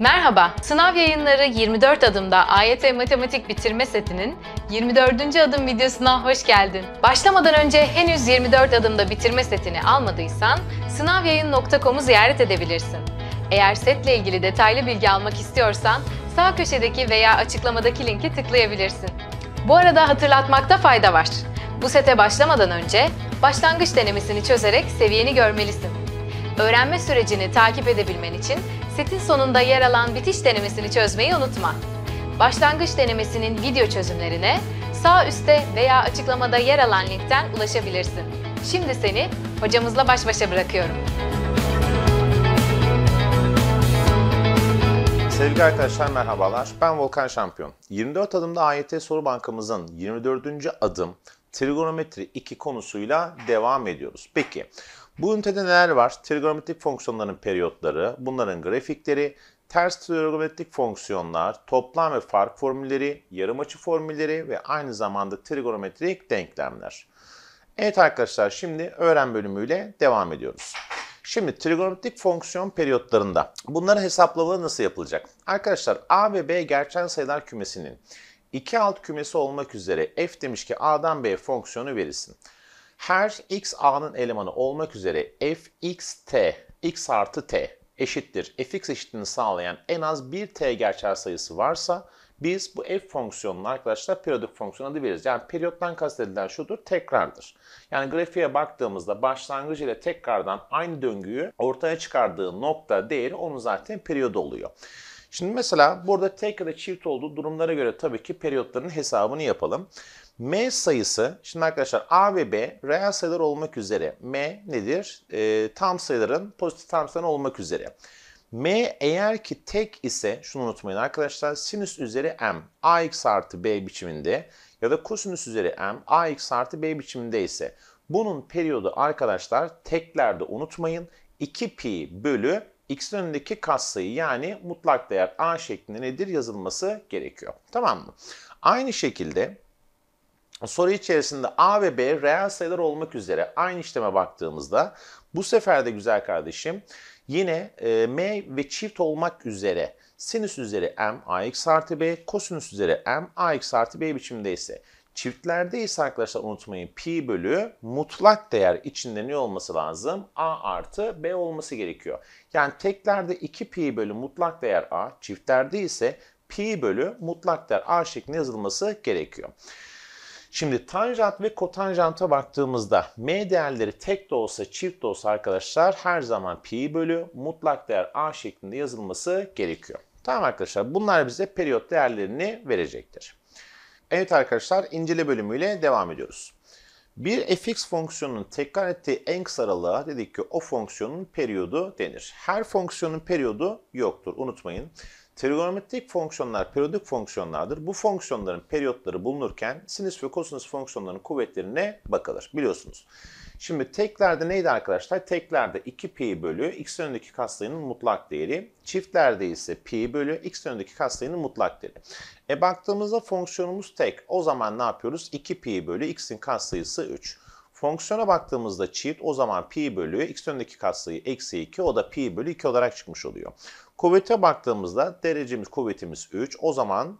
Merhaba, sınav yayınları 24 adımda AYT matematik bitirme setinin 24. adım videosuna hoş geldin. Başlamadan önce henüz 24 adımda bitirme setini almadıysan sınavyayın.com'u ziyaret edebilirsin. Eğer setle ilgili detaylı bilgi almak istiyorsan sağ köşedeki veya açıklamadaki linki tıklayabilirsin. Bu arada hatırlatmakta fayda var. Bu sete başlamadan önce başlangıç denemesini çözerek seviyeni görmelisin. Öğrenme sürecini takip edebilmen için setin sonunda yer alan bitiş denemesini çözmeyi unutma. Başlangıç denemesinin video çözümlerine sağ üstte veya açıklamada yer alan linkten ulaşabilirsin. Şimdi seni hocamızla baş başa bırakıyorum. Sevgili arkadaşlar merhabalar. Ben Volkan Şampiyon. 24 adımda AYT soru bankamızın 24. adım trigonometri 2 konusuyla devam ediyoruz. Peki bu ünitede neler var? Trigonometrik fonksiyonların periyotları, bunların grafikleri, ters trigonometrik fonksiyonlar, toplam ve fark formülleri, yarım açı formülleri ve aynı zamanda trigonometrik denklemler. Evet arkadaşlar şimdi öğren bölümüyle devam ediyoruz. Şimdi trigonometrik fonksiyon periyotlarında bunların hesaplamaları nasıl yapılacak? Arkadaşlar A ve B gerçel sayılar kümesinin iki alt kümesi olmak üzere f demiş ki A'dan B fonksiyonu verilsin her x a'nın elemanı olmak üzere f x t, x artı t eşittir fx eşitliğini sağlayan en az bir t gerçel sayısı varsa biz bu f fonksiyonunu arkadaşlar periyodik fonksiyon adı veririz. Yani periyottan kastedilen şudur tekrardır. Yani grafiğe baktığımızda başlangıç ile tekrardan aynı döngüyü ortaya çıkardığı nokta değeri onun zaten periyodu oluyor. Şimdi mesela burada tek ya da çift olduğu durumlara göre tabii ki periyotların hesabını yapalım. M sayısı, şimdi arkadaşlar A ve B reel sayılar olmak üzere. M nedir? E, tam sayıların pozitif tam sayıları olmak üzere. M eğer ki tek ise şunu unutmayın arkadaşlar sinüs üzeri m ax artı b biçiminde ya da kosinüs üzeri m ax artı b biçiminde ise bunun periyodu arkadaşlar teklerde unutmayın 2 pi bölü x'in önündeki katsayı yani mutlak değer a şeklinde nedir yazılması gerekiyor. Tamam mı? Aynı şekilde Soru içerisinde A ve B reel sayılar olmak üzere aynı işleme baktığımızda bu sefer de güzel kardeşim yine e, M ve çift olmak üzere sinüs üzeri M AX artı B, kosinüs üzeri M AX artı B biçimde ise Çiftlerde ise arkadaşlar unutmayın pi bölü mutlak değer içinde ne olması lazım? A artı B olması gerekiyor. Yani teklerde 2 pi bölü mutlak değer A, çiftlerde ise pi bölü mutlak değer A şeklinde yazılması gerekiyor. Şimdi tanjant ve kotanjanta baktığımızda m değerleri tek de olsa çift de olsa arkadaşlar her zaman pi bölü mutlak değer a şeklinde yazılması gerekiyor. Tamam arkadaşlar bunlar bize periyot değerlerini verecektir. Evet arkadaşlar incele bölümüyle devam ediyoruz. Bir fx fonksiyonunun tekrar ettiği en kısa aralığa dedik ki o fonksiyonun periyodu denir. Her fonksiyonun periyodu yoktur unutmayın. Trigonometrik fonksiyonlar periyodik fonksiyonlardır. Bu fonksiyonların periyotları bulunurken sinüs ve kosinüs fonksiyonlarının kuvvetlerine bakılır biliyorsunuz. Şimdi teklerde neydi arkadaşlar? Teklerde 2 pi bölü x önündeki katsayının mutlak değeri. Çiftlerde ise pi bölü x önündeki katsayının mutlak değeri. E baktığımızda fonksiyonumuz tek. O zaman ne yapıyoruz? 2 pi bölü x'in katsayısı 3. Fonksiyona baktığımızda çift o zaman pi bölü x önündeki katsayı eksi 2 o da pi bölü 2 olarak çıkmış oluyor. Kuvvete baktığımızda derecemiz kuvvetimiz 3. O zaman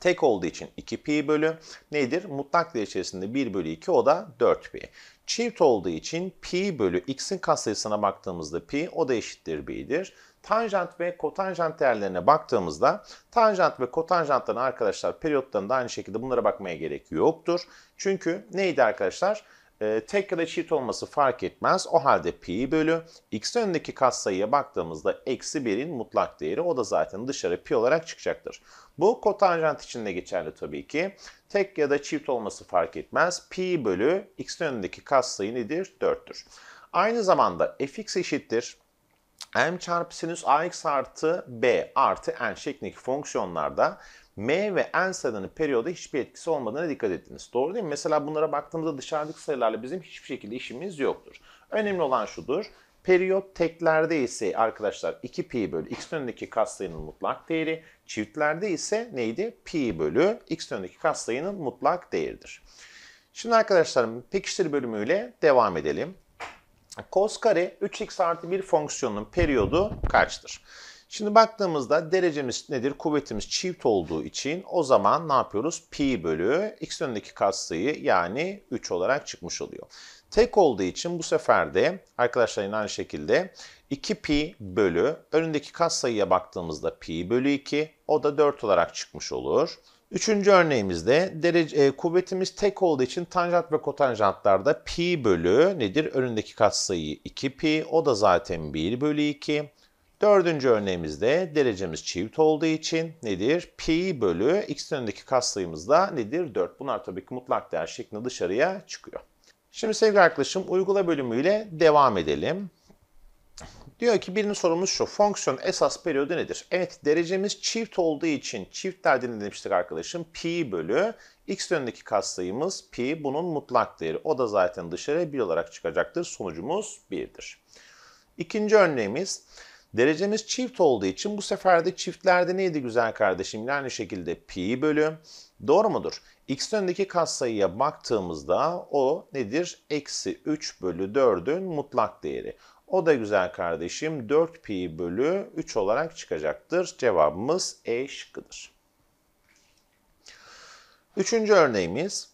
Tek olduğu için 2 pi bölü nedir? Mutlak değer içerisinde 1 bölü 2 o da 4 pi. Çift olduğu için pi bölü x'in katsayısına baktığımızda pi o da eşittir b'dir. Tanjant ve kotanjant değerlerine baktığımızda tanjant ve kotanjantların arkadaşlar periyotlarında aynı şekilde bunlara bakmaya gerek yoktur. Çünkü neydi arkadaşlar? Ee, tek ya da çift olması fark etmez. O halde pi bölü x önündeki katsayıya baktığımızda eksi 1'in mutlak değeri o da zaten dışarı pi olarak çıkacaktır. Bu kotanjant için de geçerli tabii ki. Tek ya da çift olması fark etmez. Pi bölü x önündeki katsayı nedir? 4'tür. Aynı zamanda fx eşittir m çarpı sinüs ax artı b artı n şeklindeki fonksiyonlarda M ve N sayılarının periyoda hiçbir etkisi olmadığına dikkat ettiniz. Doğru değil mi? Mesela bunlara baktığımızda dışarıdaki sayılarla bizim hiçbir şekilde işimiz yoktur. Önemli olan şudur. Periyot teklerde ise arkadaşlar 2 pi bölü x önündeki katsayının mutlak değeri. Çiftlerde ise neydi? Pi bölü x önündeki katsayının mutlak değeridir. Şimdi arkadaşlarım pekiştir bölümüyle devam edelim. kos kare 3x artı 1 fonksiyonunun periyodu kaçtır? Şimdi baktığımızda derecemiz nedir? Kuvvetimiz çift olduğu için o zaman ne yapıyoruz? Pi bölü x önündeki katsayı yani 3 olarak çıkmış oluyor. Tek olduğu için bu sefer de arkadaşlar yine aynı şekilde 2 pi bölü önündeki katsayıya baktığımızda pi bölü 2 o da 4 olarak çıkmış olur. Üçüncü örneğimizde derece, e, kuvvetimiz tek olduğu için tanjant ve kotanjantlarda pi bölü nedir? Önündeki katsayı 2 pi o da zaten 1 bölü 2. Dördüncü örneğimizde derecemiz çift olduğu için nedir? Pi bölü x önündeki katsayımız da nedir? 4. Bunlar tabii ki mutlak değer şeklinde dışarıya çıkıyor. Şimdi sevgili arkadaşım uygula bölümüyle devam edelim. Diyor ki birinci sorumuz şu. Fonksiyon esas periyodu nedir? Evet derecemiz çift olduğu için çift derdini demiştik arkadaşım. Pi bölü x yönündeki katsayımız pi bunun mutlak değeri. O da zaten dışarıya 1 olarak çıkacaktır. Sonucumuz 1'dir. İkinci örneğimiz Derecemiz çift olduğu için bu sefer de çiftlerde neydi güzel kardeşim? Aynı şekilde pi bölü. Doğru mudur? X önündeki katsayıya baktığımızda o nedir? Eksi 3 bölü 4'ün mutlak değeri. O da güzel kardeşim 4 pi bölü 3 olarak çıkacaktır. Cevabımız E şıkkıdır. Üçüncü örneğimiz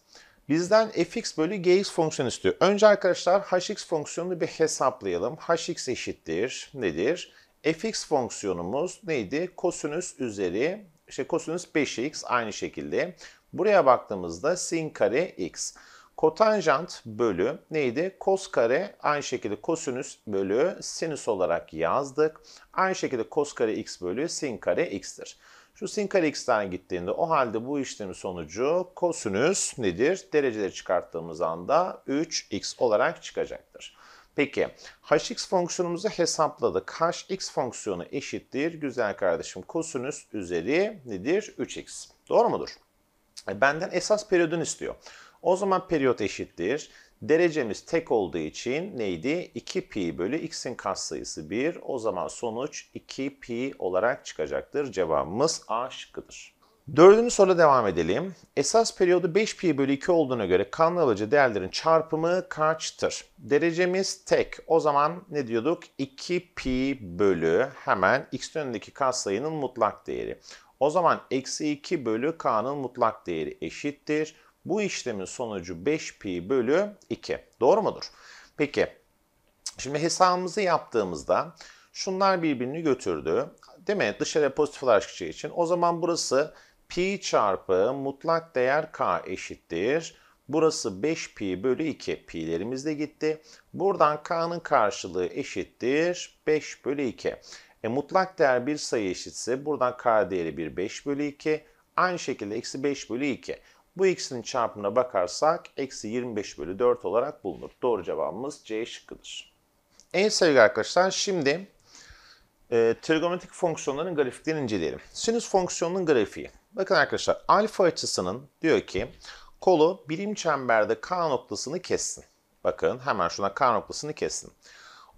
bizden fx bölü gx fonksiyonu istiyor. Önce arkadaşlar hx fonksiyonunu bir hesaplayalım. hx eşittir nedir? fx fonksiyonumuz neydi? Kosinüs üzeri, işte kosinüs 5x aynı şekilde. Buraya baktığımızda sin kare x. Kotanjant bölü neydi? Kos kare aynı şekilde kosinüs bölü sinüs olarak yazdık. Aynı şekilde kos kare x bölü sin kare x'tir. Şu sin kare x'ten gittiğinde o halde bu işlemin sonucu kosinüs nedir? Dereceleri çıkarttığımız anda 3x olarak çıkacaktır. Peki hx fonksiyonumuzu hesapladık. hx fonksiyonu eşittir güzel kardeşim kosinüs üzeri nedir? 3x. Doğru mudur? E, benden esas periyodun istiyor. O zaman periyot eşittir. Derecemiz tek olduğu için neydi? 2 pi bölü x'in katsayısı 1. O zaman sonuç 2 pi olarak çıkacaktır. Cevabımız A şıkkıdır. Dördüncü soruda devam edelim. Esas periyodu 5 pi bölü 2 olduğuna göre kanlı alıcı değerlerin çarpımı kaçtır? Derecemiz tek. O zaman ne diyorduk? 2 pi bölü hemen x yönündeki katsayının mutlak değeri. O zaman eksi 2 bölü k'nın mutlak değeri eşittir. Bu işlemin sonucu 5 pi bölü 2. Doğru mudur? Peki şimdi hesabımızı yaptığımızda şunlar birbirini götürdü. Değil mi? Dışarıya pozitif olarak çıkacağı için. O zaman burası pi çarpı mutlak değer k eşittir. Burası 5 pi bölü 2. Pi'lerimiz de gitti. Buradan k'nın karşılığı eşittir 5 bölü 2. E, mutlak değer bir sayı eşitse buradan k değeri bir 5 bölü 2. Aynı şekilde eksi 5 bölü 2. Bu ikisinin çarpımına bakarsak eksi 25 bölü 4 olarak bulunur. Doğru cevabımız C şıkkıdır. En sevgili arkadaşlar şimdi e, trigonometrik fonksiyonların grafiklerini inceleyelim. Sinüs fonksiyonunun grafiği. Bakın arkadaşlar alfa açısının diyor ki kolu birim çemberde K noktasını kessin. Bakın hemen şuna K noktasını kessin.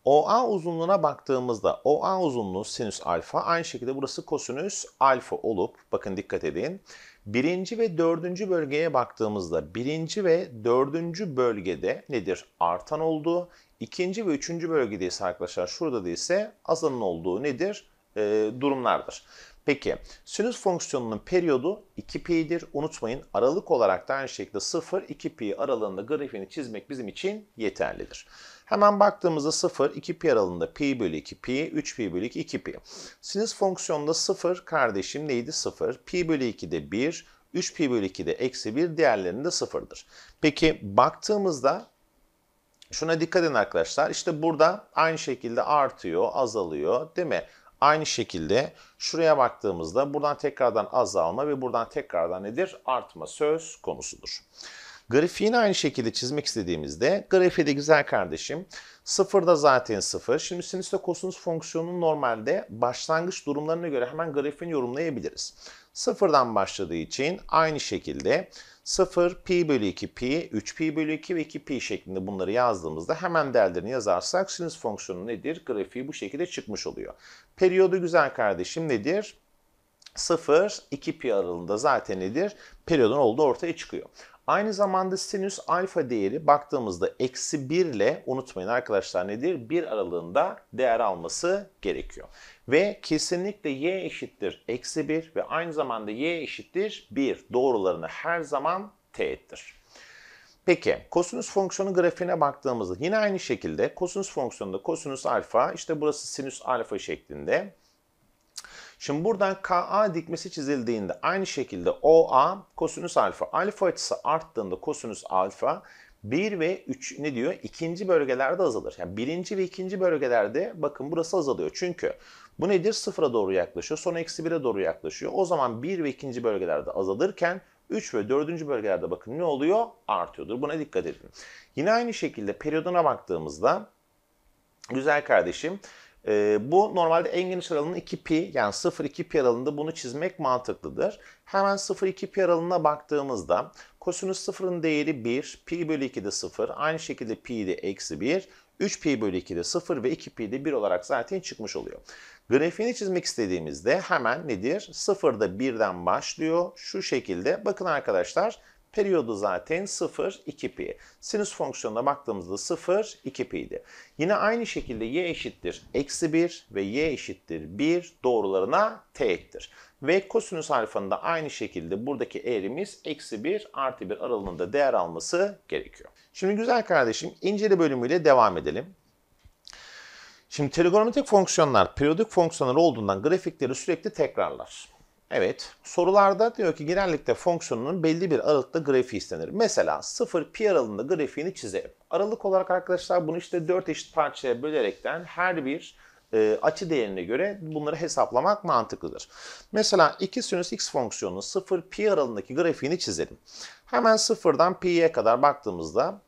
OA uzunluğuna baktığımızda OA uzunluğu sinüs alfa aynı şekilde burası kosinüs alfa olup bakın dikkat edin. Birinci ve dördüncü bölgeye baktığımızda birinci ve dördüncü bölgede nedir? Artan olduğu. ikinci ve üçüncü bölgede ise arkadaşlar şurada değilse azalın olduğu nedir? E, durumlardır. Peki sinüs fonksiyonunun periyodu 2pi'dir. Unutmayın aralık olarak da aynı şekilde 0-2pi aralığında grafiğini çizmek bizim için yeterlidir. Hemen baktığımızda 0, 2pi aralığında pi bölü 2pi, 3pi bölü 2, 2pi. Sinüs fonksiyonunda 0 kardeşim neydi? 0. Pi bölü 2'de 1, 3pi bölü 2'de eksi 1, diğerlerinde 0'dır. Peki baktığımızda şuna dikkat edin arkadaşlar. İşte burada aynı şekilde artıyor, azalıyor değil mi? Aynı şekilde şuraya baktığımızda buradan tekrardan azalma ve buradan tekrardan nedir? Artma söz konusudur. Grafiğini aynı şekilde çizmek istediğimizde grafiği de güzel kardeşim sıfırda zaten sıfır. Şimdi sinüs ve kosinüs fonksiyonunun normalde başlangıç durumlarına göre hemen grafiğini yorumlayabiliriz. Sıfırdan başladığı için aynı şekilde 0 pi bölü 2 pi, 3 pi bölü 2 ve 2 pi şeklinde bunları yazdığımızda hemen değerlerini yazarsak sinüs fonksiyonu nedir? Grafiği bu şekilde çıkmış oluyor. Periyodu güzel kardeşim nedir? 0-2 pi aralığında zaten nedir? Periyodun olduğu ortaya çıkıyor. Aynı zamanda sinüs alfa değeri baktığımızda eksi 1 ile unutmayın arkadaşlar nedir? 1 aralığında değer alması gerekiyor. Ve kesinlikle y eşittir eksi 1 ve aynı zamanda y eşittir 1 doğrularını her zaman teğettir. Peki kosinüs fonksiyonu grafiğine baktığımızda yine aynı şekilde kosinüs fonksiyonunda kosinüs alfa işte burası sinüs alfa şeklinde Şimdi buradan KA dikmesi çizildiğinde aynı şekilde OA kosinüs alfa alfa açısı arttığında kosinüs alfa 1 ve 3 ne diyor? İkinci bölgelerde azalır. Yani birinci ve ikinci bölgelerde bakın burası azalıyor. Çünkü bu nedir? Sıfıra doğru yaklaşıyor. Sonra eksi 1'e doğru yaklaşıyor. O zaman 1 ve ikinci bölgelerde azalırken 3 ve 4. bölgelerde bakın ne oluyor? Artıyordur. Buna dikkat edin. Yine aynı şekilde periyoduna baktığımızda güzel kardeşim e, bu normalde en geniş aralığının 2 pi yani 0-2 pi aralığında bunu çizmek mantıklıdır. Hemen 0-2 pi aralığına baktığımızda kosinüs 0'ın değeri 1, pi bölü 2 de 0, aynı şekilde pi de eksi 1, 3 pi bölü 2 de 0 ve 2 pi de 1 olarak zaten çıkmış oluyor. Grafiğini çizmek istediğimizde hemen nedir? 0'da 1'den başlıyor şu şekilde. Bakın arkadaşlar Periyodu zaten 0, 2 pi. Sinüs fonksiyonuna baktığımızda 0, 2 pi'ydi. Yine aynı şekilde y eşittir eksi 1 ve y eşittir 1 doğrularına teğettir. Ve kosinüs alfanın aynı şekilde buradaki eğrimiz eksi 1 artı 1 aralığında değer alması gerekiyor. Şimdi güzel kardeşim incele bölümüyle devam edelim. Şimdi trigonometrik fonksiyonlar periyodik fonksiyonlar olduğundan grafikleri sürekli tekrarlar. Evet, sorularda diyor ki genellikle fonksiyonunun belli bir aralıkta grafiği istenir. Mesela 0 pi aralığında grafiğini çizelim. Aralık olarak arkadaşlar bunu işte 4 eşit parçaya bölerekten her bir e, açı değerine göre bunları hesaplamak mantıklıdır. Mesela 2 sinüs x fonksiyonunun 0 pi aralığındaki grafiğini çizelim. Hemen 0'dan pi'ye kadar baktığımızda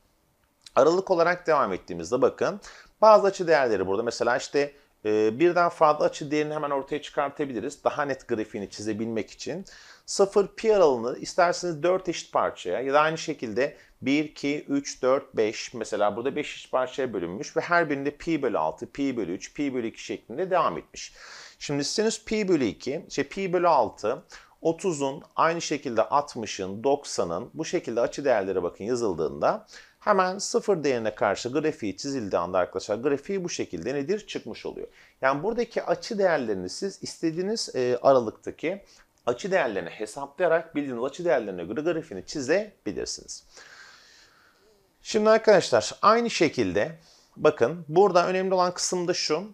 aralık olarak devam ettiğimizde bakın bazı açı değerleri burada mesela işte ee, birden fazla açı değerini hemen ortaya çıkartabiliriz. Daha net grafiğini çizebilmek için. sıfır pi aralığını isterseniz 4 eşit parçaya ya da aynı şekilde 1, 2, 3, 4, 5 mesela burada 5 eşit parçaya bölünmüş ve her birinde pi bölü 6, pi bölü 3, pi bölü 2 şeklinde devam etmiş. Şimdi sinüs pi bölü 2, işte pi bölü 6, 30'un aynı şekilde 60'ın, 90'ın bu şekilde açı değerlere bakın yazıldığında Hemen sıfır değerine karşı grafiği çizildiği anda arkadaşlar grafiği bu şekilde nedir? Çıkmış oluyor. Yani buradaki açı değerlerini siz istediğiniz e, aralıktaki açı değerlerini hesaplayarak bildiğiniz açı değerlerine göre grafiğini çizebilirsiniz. Şimdi arkadaşlar aynı şekilde bakın burada önemli olan kısım da şu.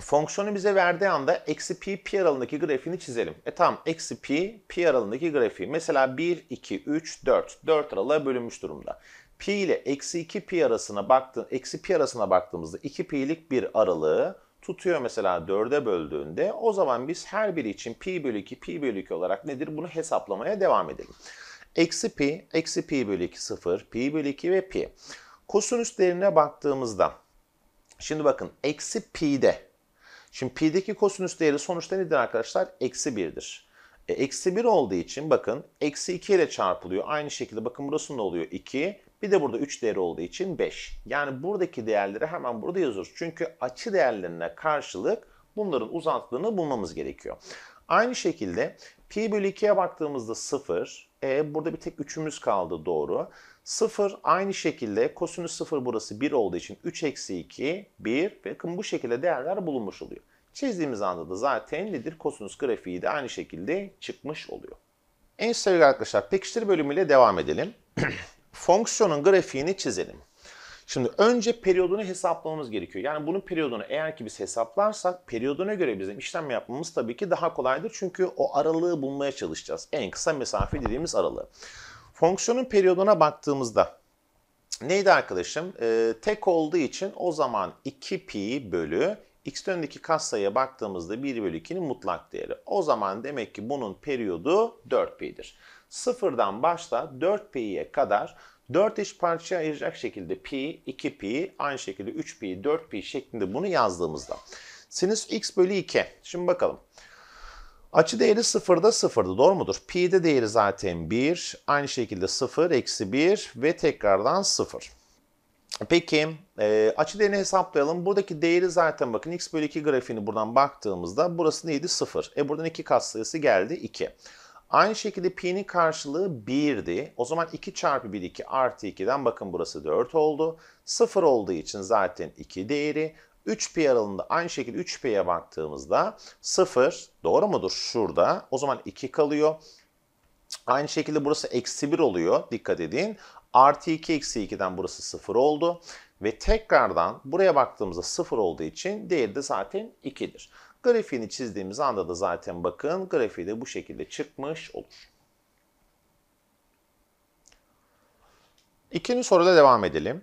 Fonksiyonu bize verdiği anda eksi pi pi aralığındaki grafiğini çizelim. E tamam eksi pi pi aralığındaki grafiği. Mesela 1, 2, 3, 4. 4 aralığa bölünmüş durumda pi ile eksi 2 pi arasına baktığın, eksi pi arasına baktığımızda 2 pi'lik bir aralığı tutuyor mesela 4'e böldüğünde o zaman biz her biri için pi bölü 2 pi bölü 2 olarak nedir bunu hesaplamaya devam edelim. Eksi pi, eksi pi bölü 2 0, pi bölü 2 ve pi. Kosinüs değerine baktığımızda şimdi bakın eksi pi'de şimdi pi'deki kosinüs değeri sonuçta nedir arkadaşlar? Eksi 1'dir. E, eksi 1 olduğu için bakın eksi 2 ile çarpılıyor. Aynı şekilde bakın burası ne oluyor? 2 bir de burada 3 değeri olduğu için 5. Yani buradaki değerleri hemen burada yazıyoruz. Çünkü açı değerlerine karşılık bunların uzantılığını bulmamız gerekiyor. Aynı şekilde pi bölü 2'ye baktığımızda 0. E, burada bir tek 3'ümüz kaldı doğru. 0 aynı şekilde kosinüs 0 burası 1 olduğu için 3 eksi 2 1. Bakın bu şekilde değerler bulunmuş oluyor. Çizdiğimiz anda da zaten nedir? Kosinüs grafiği de aynı şekilde çıkmış oluyor. En sevgili arkadaşlar pekiştir bölümüyle devam edelim. fonksiyonun grafiğini çizelim. Şimdi önce periyodunu hesaplamamız gerekiyor. Yani bunun periyodunu eğer ki biz hesaplarsak periyoduna göre bizim işlem yapmamız tabii ki daha kolaydır. Çünkü o aralığı bulmaya çalışacağız. En kısa mesafe dediğimiz aralığı. Fonksiyonun periyoduna baktığımızda neydi arkadaşım? Ee, tek olduğu için o zaman 2 pi bölü x önündeki katsayıya baktığımızda 1 bölü 2'nin mutlak değeri. O zaman demek ki bunun periyodu 4 pi'dir. Sıfırdan başla 4pi'ye kadar 4 eş parçaya ayıracak şekilde pi, 2pi, aynı şekilde 3pi, 4pi şeklinde bunu yazdığımızda sinüs x bölü 2. Şimdi bakalım. Açı değeri sıfırda sıfırdı doğru mudur? Pi'de değeri zaten 1. Aynı şekilde 0, eksi 1 ve tekrardan 0. Peki e, açı değerini hesaplayalım. Buradaki değeri zaten bakın x bölü 2 grafiğini buradan baktığımızda burası neydi? 0. E buradan 2 katsayısı geldi 2. 2. Aynı şekilde pi'nin karşılığı 1'di. O zaman 2 çarpı 1 2 artı 2'den bakın burası 4 oldu. 0 olduğu için zaten 2 değeri. 3 pi aralığında aynı şekilde 3 pi'ye baktığımızda 0 doğru mudur şurada? O zaman 2 kalıyor. Aynı şekilde burası eksi 1 oluyor dikkat edin. Artı 2 eksi 2'den burası 0 oldu. Ve tekrardan buraya baktığımızda 0 olduğu için değeri de zaten 2'dir. Grafiğini çizdiğimiz anda da zaten bakın grafiği de bu şekilde çıkmış olur. İkinci soruda devam edelim.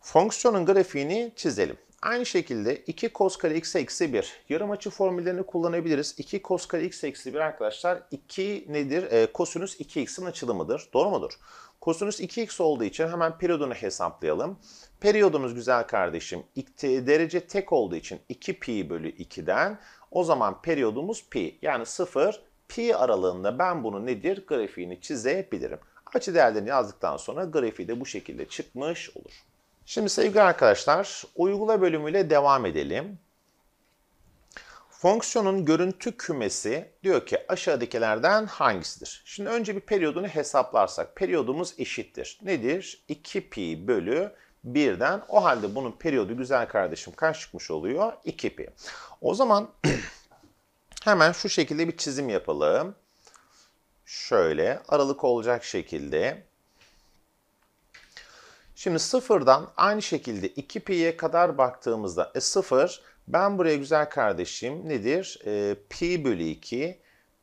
Fonksiyonun grafiğini çizelim. Aynı şekilde 2 cos kare x eksi 1 yarım açı formüllerini kullanabiliriz. 2 cos kare x eksi 1 arkadaşlar 2 nedir? E, kosinüs 2x'in açılımıdır. Doğru mudur? Kosinüs 2x olduğu için hemen periyodunu hesaplayalım. Periyodumuz güzel kardeşim derece tek olduğu için 2 pi bölü 2'den o zaman periyodumuz pi yani 0 pi aralığında ben bunu nedir grafiğini çizebilirim. Açı değerlerini yazdıktan sonra grafiği de bu şekilde çıkmış olur. Şimdi sevgili arkadaşlar uygula bölümüyle devam edelim. Fonksiyonun görüntü kümesi diyor ki aşağıdakilerden hangisidir? Şimdi önce bir periyodunu hesaplarsak periyodumuz eşittir. Nedir? 2 pi bölü 1'den o halde bunun periyodu güzel kardeşim kaç çıkmış oluyor? 2 pi. O zaman hemen şu şekilde bir çizim yapalım. Şöyle aralık olacak şekilde Şimdi sıfırdan aynı şekilde 2 pi'ye kadar baktığımızda e, sıfır ben buraya güzel kardeşim nedir? E, pi bölü 2,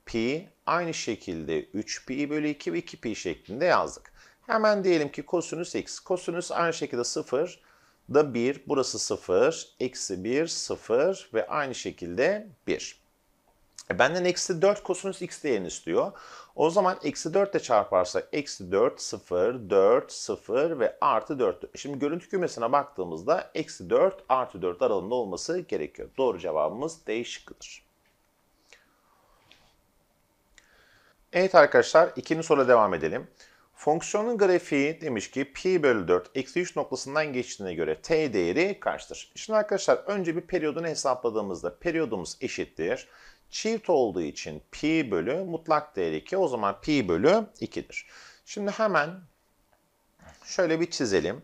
pi aynı şekilde 3 pi bölü 2 ve 2 pi şeklinde yazdık. Hemen diyelim ki kosinüs x. Kosinüs aynı şekilde 0 da 1. Burası 0. Eksi 1, 0 ve aynı şekilde 1. E benden eksi 4 kosinüs x değerini istiyor. O zaman eksi 4 ile çarparsak eksi 4, 0, 4, 0 ve artı 4. Şimdi görüntü kümesine baktığımızda eksi 4 artı 4 aralığında olması gerekiyor. Doğru cevabımız D şıkkıdır. Evet arkadaşlar ikinci soruya devam edelim. Fonksiyonun grafiği demiş ki pi bölü 4 eksi 3 noktasından geçtiğine göre t değeri kaçtır? Şimdi arkadaşlar önce bir periyodunu hesapladığımızda periyodumuz eşittir çift olduğu için pi bölü mutlak değer 2. O zaman pi bölü 2'dir. Şimdi hemen şöyle bir çizelim.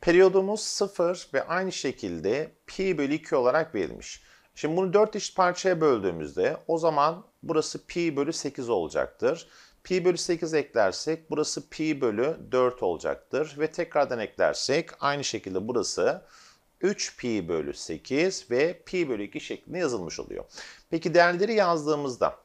Periyodumuz 0 ve aynı şekilde pi bölü 2 olarak verilmiş. Şimdi bunu 4 eşit parçaya böldüğümüzde o zaman burası pi bölü 8 olacaktır. Pi bölü 8 eklersek burası pi bölü 4 olacaktır. Ve tekrardan eklersek aynı şekilde burası 3 pi bölü 8 ve pi bölü 2 şeklinde yazılmış oluyor. Peki değerleri yazdığımızda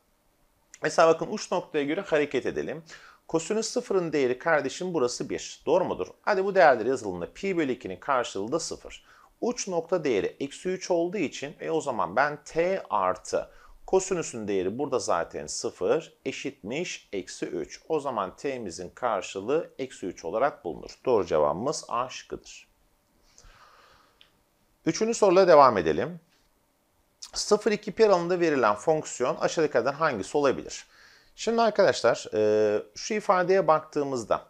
mesela bakın uç noktaya göre hareket edelim. Kosinüs sıfırın değeri kardeşim burası 1. Doğru mudur? Hadi bu değerler yazılımda pi bölü 2'nin karşılığı da 0. Uç nokta değeri eksi 3 olduğu için e o zaman ben t artı kosinüsün değeri burada zaten 0 eşitmiş eksi 3. O zaman t'mizin karşılığı eksi 3 olarak bulunur. Doğru cevabımız A şıkkıdır. Üçüncü soruyla devam edelim. 0-2 pi aralığında verilen fonksiyon aşağıdakilerden hangisi olabilir? Şimdi arkadaşlar e, şu ifadeye baktığımızda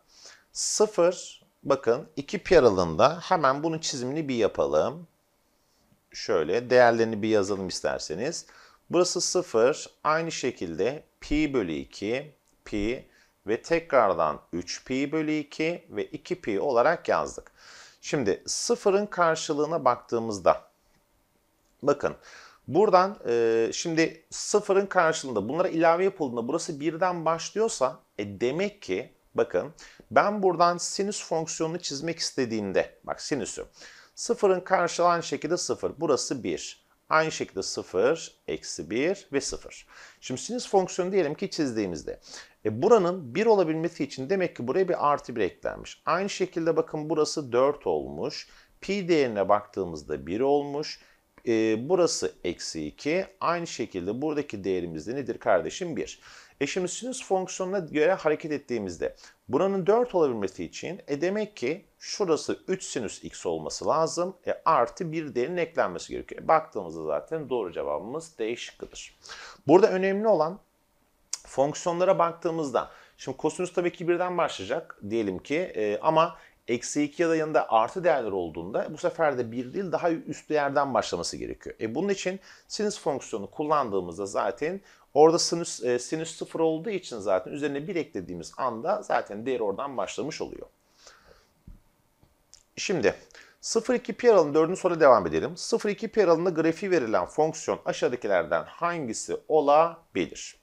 0 bakın 2 pi aralığında hemen bunun çizimini bir yapalım. Şöyle değerlerini bir yazalım isterseniz. Burası 0 aynı şekilde pi bölü 2 pi ve tekrardan 3 pi bölü 2 ve 2 pi olarak yazdık. Şimdi sıfırın karşılığına baktığımızda bakın buradan e, şimdi sıfırın karşılığında bunlara ilave yapıldığında burası birden başlıyorsa e, demek ki bakın ben buradan sinüs fonksiyonunu çizmek istediğimde bak sinüsü sıfırın karşılan şekilde sıfır burası bir, Aynı şekilde sıfır, eksi bir ve sıfır. Şimdi sinüs fonksiyonu diyelim ki çizdiğimizde e buranın 1 olabilmesi için demek ki buraya bir artı 1 eklenmiş. Aynı şekilde bakın burası 4 olmuş. Pi değerine baktığımızda 1 olmuş. E, burası eksi 2. Aynı şekilde buradaki değerimiz de nedir kardeşim? 1. E şimdi sinüs fonksiyonuna göre hareket ettiğimizde buranın 4 olabilmesi için e demek ki şurası 3 sinüs x olması lazım. E artı bir değerin eklenmesi gerekiyor. E baktığımızda zaten doğru cevabımız D şıkkıdır. Burada önemli olan Fonksiyonlara baktığımızda şimdi kosinüs tabii ki birden başlayacak diyelim ki e, ama eksi 2 ya da yanında artı değerler olduğunda bu sefer de bir değil daha üst değerden başlaması gerekiyor. E bunun için sinüs fonksiyonu kullandığımızda zaten orada sinüs, e, sinüs 0 olduğu için zaten üzerine 1 eklediğimiz anda zaten değer oradan başlamış oluyor. Şimdi 0,2 pi aralığının dördünü sonra devam edelim. 0,2 pi aralığında grafiği verilen fonksiyon aşağıdakilerden hangisi olabilir?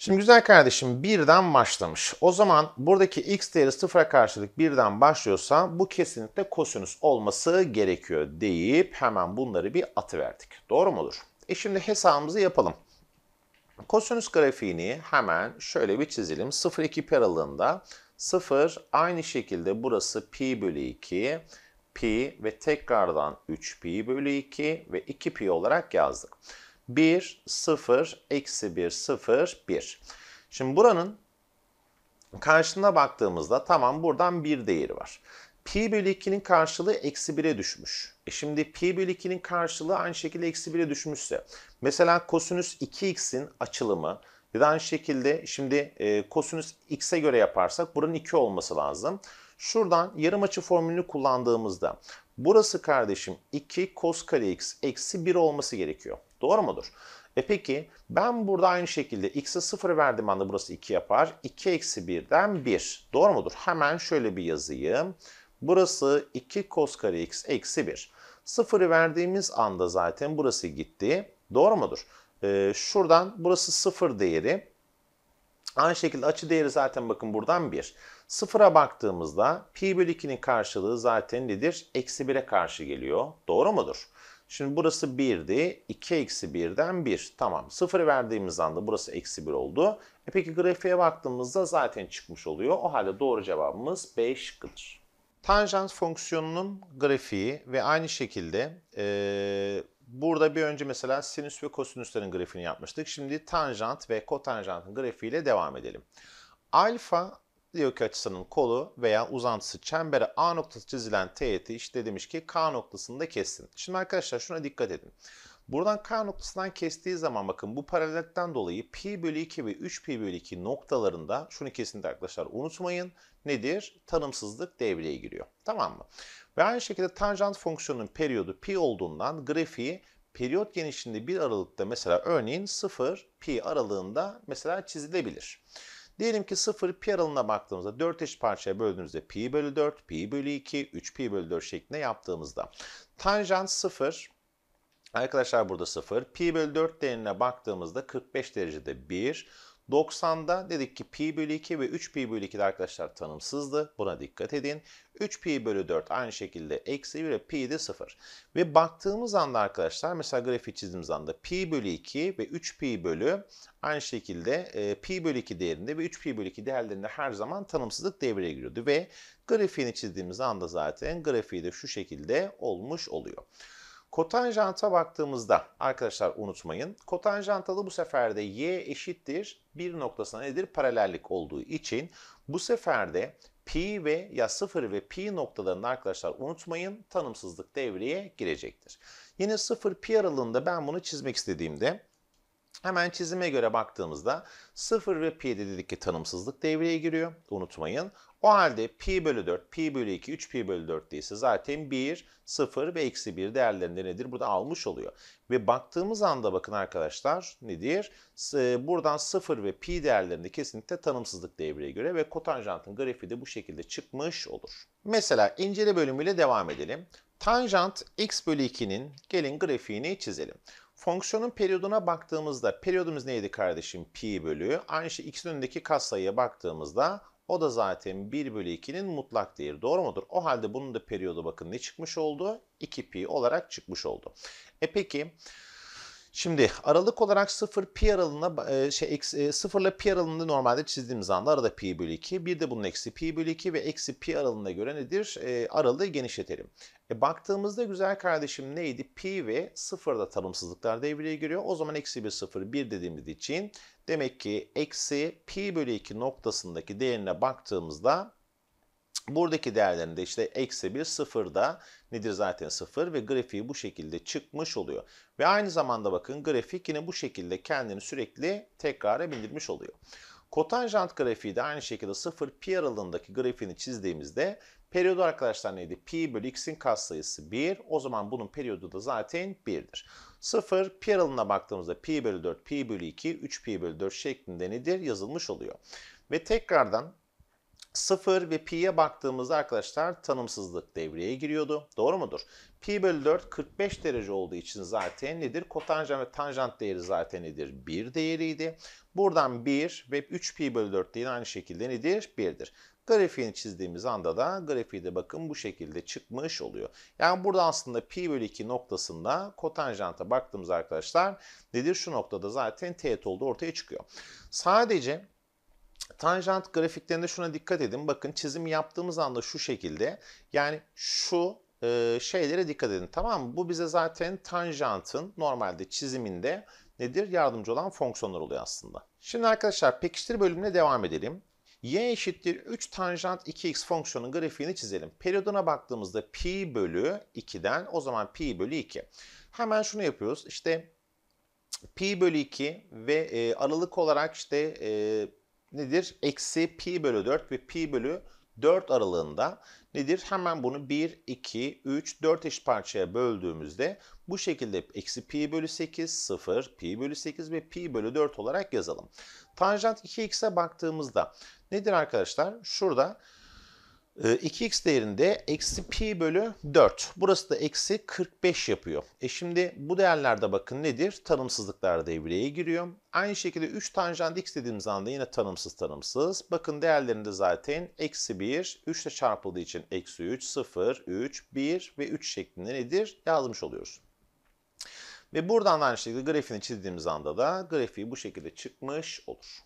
Şimdi güzel kardeşim birden başlamış. O zaman buradaki x değeri sıfıra karşılık birden başlıyorsa bu kesinlikle kosinüs olması gerekiyor deyip hemen bunları bir atıverdik. Doğru mudur? E şimdi hesabımızı yapalım. Kosinüs grafiğini hemen şöyle bir çizelim. 0-2 pi aralığında 0 aynı şekilde burası pi bölü 2 pi ve tekrardan 3 pi bölü 2 ve 2 pi olarak yazdık. 1, 0, eksi 1, 0, 1. Şimdi buranın karşılığına baktığımızda tamam buradan bir değeri var. Pi bölü 2'nin karşılığı eksi 1'e düşmüş. E şimdi pi bölü 2'nin karşılığı aynı şekilde eksi 1'e düşmüşse. Mesela kosinüs 2x'in açılımı ya da aynı şekilde şimdi e, x'e göre yaparsak buranın 2 olması lazım. Şuradan yarım açı formülünü kullandığımızda burası kardeşim 2 kos kare x eksi 1 olması gerekiyor. Doğru mudur? E peki ben burada aynı şekilde x'e 0 verdiğim anda burası 2 yapar. 2 eksi 1'den 1. Doğru mudur? Hemen şöyle bir yazayım. Burası 2 cos kare x eksi 1. 0'ı verdiğimiz anda zaten burası gitti. Doğru mudur? Ee, şuradan burası 0 değeri. Aynı şekilde açı değeri zaten bakın buradan 1. Sıfıra baktığımızda pi bölü 2'nin karşılığı zaten nedir? Eksi 1'e karşı geliyor. Doğru mudur? Şimdi burası 1'di. 2 eksi 1'den 1. Tamam. 0'ı verdiğimiz anda burası eksi 1 oldu. E peki grafiğe baktığımızda zaten çıkmış oluyor. O halde doğru cevabımız B şıkkıdır. Tanjant fonksiyonunun grafiği ve aynı şekilde e, burada bir önce mesela sinüs ve kosinüslerin grafiğini yapmıştık. Şimdi tanjant ve kotanjantın grafiğiyle devam edelim. Alfa Diyor ki açısının kolu veya uzantısı çembere A noktası çizilen teğeti işte demiş ki K noktasında kessin. Şimdi arkadaşlar şuna dikkat edin. Buradan K noktasından kestiği zaman bakın bu paralellikten dolayı pi bölü 2 ve 3 pi bölü 2 noktalarında şunu kesin arkadaşlar unutmayın. Nedir? Tanımsızlık devreye giriyor. Tamam mı? Ve aynı şekilde tanjant fonksiyonunun periyodu pi olduğundan grafiği periyot genişliğinde bir aralıkta mesela örneğin 0 pi aralığında mesela çizilebilir. Diyelim ki 0 pi aralığına baktığımızda 4 eş parçaya böldüğümüzde pi bölü 4, pi bölü 2, 3 pi bölü 4 şeklinde yaptığımızda tanjant 0, arkadaşlar burada 0, pi bölü 4 değerine baktığımızda 45 derecede 1, 90'da dedik ki pi bölü 2 ve 3 pi bölü 2'de arkadaşlar tanımsızdı. Buna dikkat edin. 3 pi bölü 4 aynı şekilde eksi 1 ve pi de 0. Ve baktığımız anda arkadaşlar mesela grafiği çizdiğimiz anda pi bölü 2 ve 3 pi bölü aynı şekilde e, pi bölü 2 değerinde ve 3 pi bölü 2 değerlerinde her zaman tanımsızlık devreye giriyordu. Ve grafiğini çizdiğimiz anda zaten grafiği de şu şekilde olmuş oluyor. Kotanjanta baktığımızda arkadaşlar unutmayın. Kotanjanta da bu sefer de y eşittir bir noktasına nedir? Paralellik olduğu için bu sefer de pi ve ya sıfır ve pi noktalarını arkadaşlar unutmayın tanımsızlık devreye girecektir. Yine sıfır pi aralığında ben bunu çizmek istediğimde Hemen çizime göre baktığımızda sıfır ve pi'de dedik ki tanımsızlık devreye giriyor. Unutmayın. O halde pi bölü 4, pi bölü 2, 3 pi bölü 4 değilse zaten 1, 0 ve eksi 1 değerlerinde nedir? Burada almış oluyor. Ve baktığımız anda bakın arkadaşlar nedir? E, buradan 0 ve pi değerlerinde kesinlikle tanımsızlık devreye göre ve kotanjantın grafiği de bu şekilde çıkmış olur. Mesela incele bölümüyle devam edelim. Tanjant x bölü 2'nin gelin grafiğini çizelim. Fonksiyonun periyoduna baktığımızda periyodumuz neydi kardeşim? Pi bölü. Aynı şey x'in önündeki katsayıya baktığımızda o da zaten 1 bölü 2'nin mutlak değeri. Doğru mudur? O halde bunun da periyodu bakın ne çıkmış oldu? 2pi olarak çıkmış oldu. E peki Şimdi aralık olarak 0 pi aralığına e, şey 0 ile pi aralığında normalde çizdiğimiz anda arada pi bölü 2 bir de bunun eksi pi bölü 2 ve eksi pi aralığına göre nedir? E, aralığı genişletelim. E, baktığımızda güzel kardeşim neydi? Pi ve 0'da tanımsızlıklar devreye giriyor. O zaman eksi 1 0 1 dediğimiz için demek ki eksi pi bölü 2 noktasındaki değerine baktığımızda Buradaki değerlerinde işte eksi 1 sıfırda nedir zaten sıfır ve grafiği bu şekilde çıkmış oluyor. Ve aynı zamanda bakın grafik yine bu şekilde kendini sürekli tekrar bildirmiş oluyor. Kotanjant grafiği de aynı şekilde sıfır pi aralığındaki grafiğini çizdiğimizde periyodu arkadaşlar neydi? Pi bölü x'in sayısı 1. O zaman bunun periyodu da zaten 1'dir. Sıfır pi aralığına baktığımızda pi bölü 4, pi bölü 2, 3 pi bölü 4 şeklinde nedir? Yazılmış oluyor. Ve tekrardan 0 ve pi'ye baktığımızda arkadaşlar tanımsızlık devreye giriyordu. Doğru mudur? Pi bölü 4 45 derece olduğu için zaten nedir? Kotanjant ve tanjant değeri zaten nedir? 1 değeriydi. Buradan 1 ve 3 pi bölü 4 değil aynı şekilde nedir? 1'dir. Grafiğini çizdiğimiz anda da grafiği de bakın bu şekilde çıkmış oluyor. Yani burada aslında pi bölü 2 noktasında kotanjanta baktığımız arkadaşlar nedir? Şu noktada zaten teğet olduğu ortaya çıkıyor. Sadece Tanjant grafiklerinde şuna dikkat edin. Bakın çizim yaptığımız anda şu şekilde. Yani şu e, şeylere dikkat edin. Tamam mı? Bu bize zaten tanjantın normalde çiziminde nedir? Yardımcı olan fonksiyonlar oluyor aslında. Şimdi arkadaşlar pekiştir bölümüne devam edelim. y eşittir 3 tanjant 2x fonksiyonun grafiğini çizelim. Periyoduna baktığımızda pi bölü 2'den o zaman pi bölü 2. Hemen şunu yapıyoruz. İşte pi bölü 2 ve e, aralık olarak işte e, nedir? Eksi pi bölü 4 ve pi bölü 4 aralığında nedir? Hemen bunu 1, 2, 3, 4 eş parçaya böldüğümüzde bu şekilde eksi pi bölü 8, 0, pi bölü 8 ve pi bölü 4 olarak yazalım. Tanjant 2x'e baktığımızda nedir arkadaşlar? Şurada 2x ee, değerinde eksi pi bölü 4. Burası da eksi 45 yapıyor. E şimdi bu değerlerde bakın nedir? Tanımsızlıklar devreye giriyor. Aynı şekilde 3 tanjant x dediğimiz anda yine tanımsız tanımsız. Bakın değerlerinde zaten eksi 1, 3 ile çarpıldığı için eksi 3, 0, 3, 1 ve 3 şeklinde nedir? Yazmış oluyoruz. Ve buradan aynı şekilde grafiğini çizdiğimiz anda da grafiği bu şekilde çıkmış olur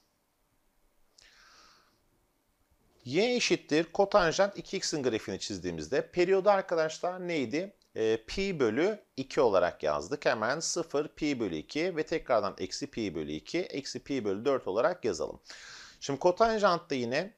y eşittir kotanjant 2x'in grafiğini çizdiğimizde periyodu arkadaşlar neydi? E, pi bölü 2 olarak yazdık. Hemen 0 pi bölü 2 ve tekrardan eksi pi bölü 2 eksi pi bölü 4 olarak yazalım. Şimdi kotanjantta yine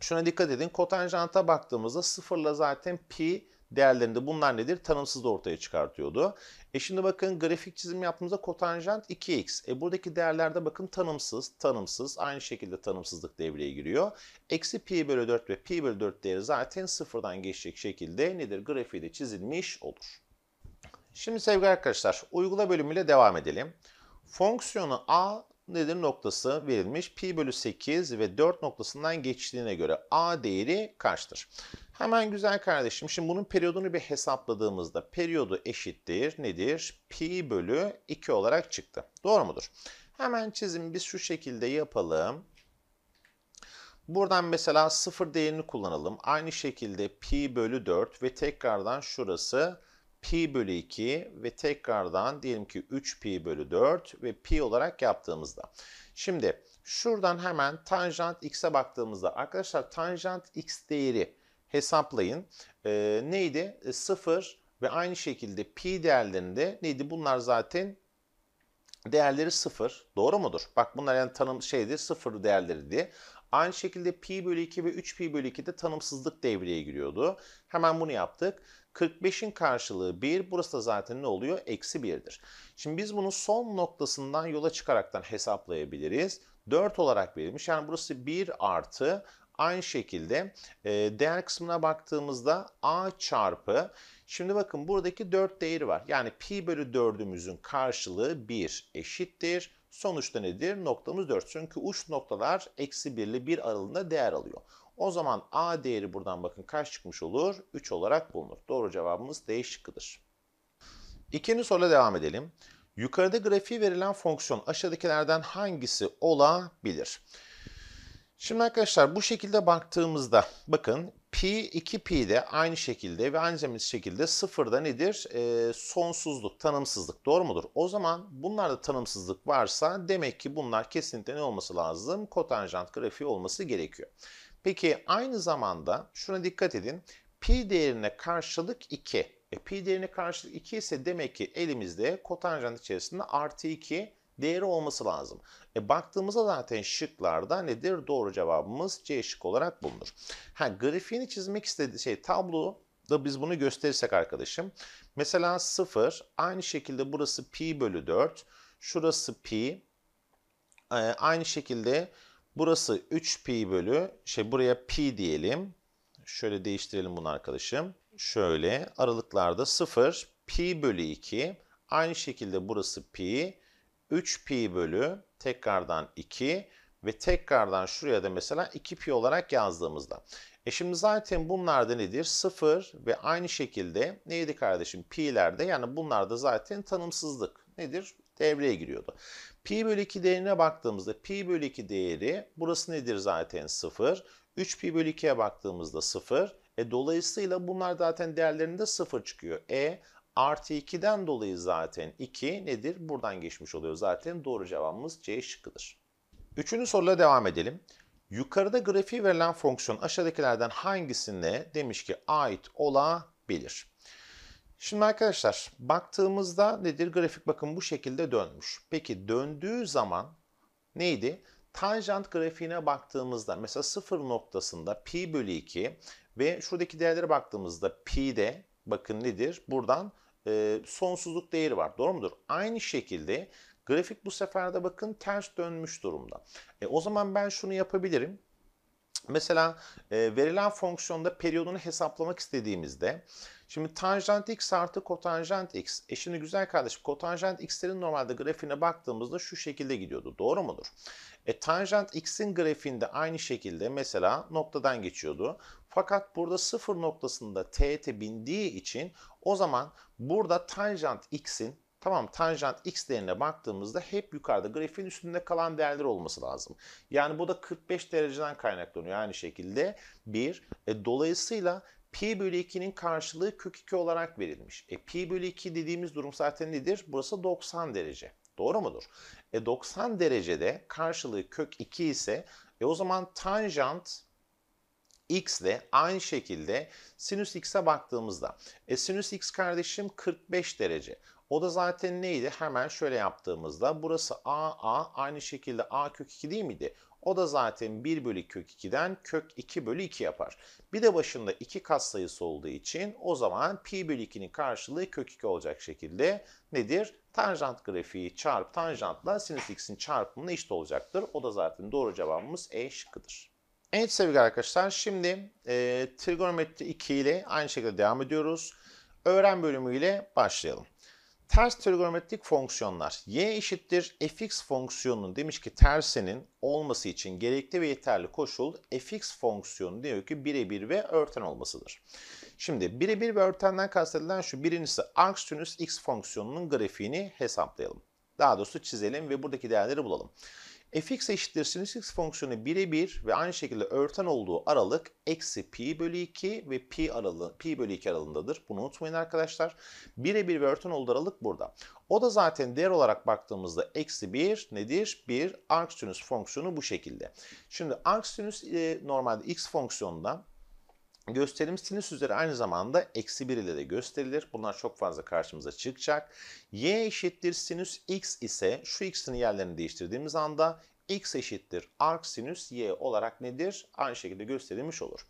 şuna dikkat edin. Kotanjanta baktığımızda sıfırla zaten pi değerlerinde bunlar nedir? Tanımsız da ortaya çıkartıyordu. E şimdi bakın grafik çizim yaptığımızda kotanjant 2x. E buradaki değerlerde bakın tanımsız, tanımsız. Aynı şekilde tanımsızlık devreye giriyor. Eksi pi bölü 4 ve pi bölü 4 değeri zaten sıfırdan geçecek şekilde nedir? Grafiği de çizilmiş olur. Şimdi sevgili arkadaşlar uygula bölümüyle devam edelim. Fonksiyonu a nedir noktası verilmiş. Pi bölü 8 ve 4 noktasından geçtiğine göre A değeri kaçtır? Hemen güzel kardeşim şimdi bunun periyodunu bir hesapladığımızda periyodu eşittir nedir? Pi bölü 2 olarak çıktı. Doğru mudur? Hemen çizim biz şu şekilde yapalım. Buradan mesela sıfır değerini kullanalım. Aynı şekilde pi bölü 4 ve tekrardan şurası pi bölü 2 ve tekrardan diyelim ki 3 pi bölü 4 ve pi olarak yaptığımızda. Şimdi şuradan hemen tanjant x'e baktığımızda arkadaşlar tanjant x değeri hesaplayın. E, neydi? E, ee, 0 ve aynı şekilde pi değerlerinde neydi? Bunlar zaten değerleri 0. Doğru mudur? Bak bunlar yani tanım şeydi 0 değerleri diye. Aynı şekilde pi bölü 2 ve 3 pi bölü 2 de tanımsızlık devreye giriyordu. Hemen bunu yaptık. 45'in karşılığı 1. Burası da zaten ne oluyor? Eksi 1'dir. Şimdi biz bunu son noktasından yola çıkaraktan hesaplayabiliriz. 4 olarak verilmiş. Yani burası 1 artı aynı şekilde e, değer kısmına baktığımızda a çarpı şimdi bakın buradaki 4 değeri var. Yani pi bölü 4'ümüzün karşılığı 1 eşittir. Sonuçta nedir? Noktamız 4. Çünkü uç noktalar eksi 1 ile 1 aralığında değer alıyor. O zaman A değeri buradan bakın kaç çıkmış olur? 3 olarak bulunur. Doğru cevabımız D şıkkıdır. İkinci soruyla devam edelim. Yukarıda grafiği verilen fonksiyon aşağıdakilerden hangisi olabilir? Şimdi arkadaşlar bu şekilde baktığımızda bakın pi 2pi de aynı şekilde ve aynı şekilde sıfırda nedir? E, sonsuzluk, tanımsızlık doğru mudur? O zaman bunlarda tanımsızlık varsa demek ki bunlar kesinlikle ne olması lazım? Kotanjant grafiği olması gerekiyor. Peki aynı zamanda şuna dikkat edin. Pi değerine karşılık 2. E, pi değerine karşılık 2 ise demek ki elimizde kotanjant içerisinde artı 2 değeri olması lazım. E, baktığımızda zaten şıklarda nedir? Doğru cevabımız C şık olarak bulunur. Ha, grafiğini çizmek istediği şey tablo da biz bunu gösterirsek arkadaşım. Mesela 0 aynı şekilde burası pi bölü 4. Şurası pi. E, aynı şekilde Burası 3 pi bölü, şey buraya pi diyelim. Şöyle değiştirelim bunu arkadaşım. Şöyle aralıklarda 0, pi bölü 2. Aynı şekilde burası pi. 3 pi bölü tekrardan 2 ve tekrardan şuraya da mesela 2 pi olarak yazdığımızda. E şimdi zaten bunlar da nedir? 0 ve aynı şekilde neydi kardeşim? Pi'lerde yani bunlar da zaten tanımsızlık. Nedir? Devreye giriyordu. Pi bölü 2 değerine baktığımızda pi bölü 2 değeri burası nedir zaten 0. 3 pi bölü 2'ye baktığımızda 0. E, dolayısıyla bunlar zaten değerlerinde 0 çıkıyor. E artı 2'den dolayı zaten 2 nedir? Buradan geçmiş oluyor zaten. Doğru cevabımız C şıkkıdır. Üçüncü soruyla devam edelim. Yukarıda grafiği verilen fonksiyon aşağıdakilerden hangisine demiş ki ait olabilir? Şimdi arkadaşlar baktığımızda nedir? Grafik bakın bu şekilde dönmüş. Peki döndüğü zaman neydi? Tanjant grafiğine baktığımızda mesela sıfır noktasında pi bölü 2 ve şuradaki değerlere baktığımızda pi de bakın nedir? Buradan e, sonsuzluk değeri var. Doğru mudur? Aynı şekilde grafik bu sefer de bakın ters dönmüş durumda. E, o zaman ben şunu yapabilirim. Mesela e, verilen fonksiyonda periyodunu hesaplamak istediğimizde Şimdi tanjant x artı kotanjant x. E şimdi güzel kardeşim kotanjant x'lerin normalde grafiğine baktığımızda şu şekilde gidiyordu. Doğru mudur? E tanjant x'in grafiğinde aynı şekilde mesela noktadan geçiyordu. Fakat burada sıfır noktasında teğete bindiği için o zaman burada tanjant x'in Tamam tanjant x değerine baktığımızda hep yukarıda grafiğin üstünde kalan değerler olması lazım. Yani bu da 45 dereceden kaynaklanıyor aynı şekilde. bir E, dolayısıyla pi bölü 2'nin karşılığı kök 2 olarak verilmiş. E pi bölü 2 dediğimiz durum zaten nedir? Burası 90 derece. Doğru mudur? E 90 derecede karşılığı kök 2 ise e o zaman tanjant x de aynı şekilde sinüs x'e baktığımızda e sinüs x kardeşim 45 derece. O da zaten neydi? Hemen şöyle yaptığımızda burası a a aynı şekilde a kök 2 değil miydi? O da zaten 1 bölü kök 2'den kök 2 bölü 2 yapar. Bir de başında 2 katsayısı olduğu için o zaman pi bölü 2'nin karşılığı kök 2 olacak şekilde nedir? Tanjant grafiği çarp tanjantla sinüs x'in çarpımına eşit olacaktır. O da zaten doğru cevabımız E şıkkıdır. Evet sevgili arkadaşlar şimdi e, trigonometri 2 ile aynı şekilde devam ediyoruz. Öğren bölümü ile başlayalım. Ters trigonometrik fonksiyonlar y eşittir fx fonksiyonunun demiş ki tersinin olması için gerekli ve yeterli koşul fx fonksiyonu diyor ki birebir ve örten olmasıdır. Şimdi birebir ve örtenden kastedilen şu birincisi arcsinüs x fonksiyonunun grafiğini hesaplayalım. Daha doğrusu çizelim ve buradaki değerleri bulalım fx eşittir sinüs x fonksiyonu birebir ve aynı şekilde örten olduğu aralık eksi pi bölü 2 ve pi, aralı, pi bölü 2 aralığındadır. Bunu unutmayın arkadaşlar. Birebir ve örten olduğu aralık burada. O da zaten değer olarak baktığımızda eksi 1 nedir? 1 arksinüs fonksiyonu bu şekilde. Şimdi arksinüs e, normalde x fonksiyonunda Gösterim sinüs üzeri aynı zamanda eksi 1 ile de gösterilir. Bunlar çok fazla karşımıza çıkacak. Y eşittir sinüs x ise şu x'in yerlerini değiştirdiğimiz anda x eşittir arc sinüs y olarak nedir? Aynı şekilde gösterilmiş olur.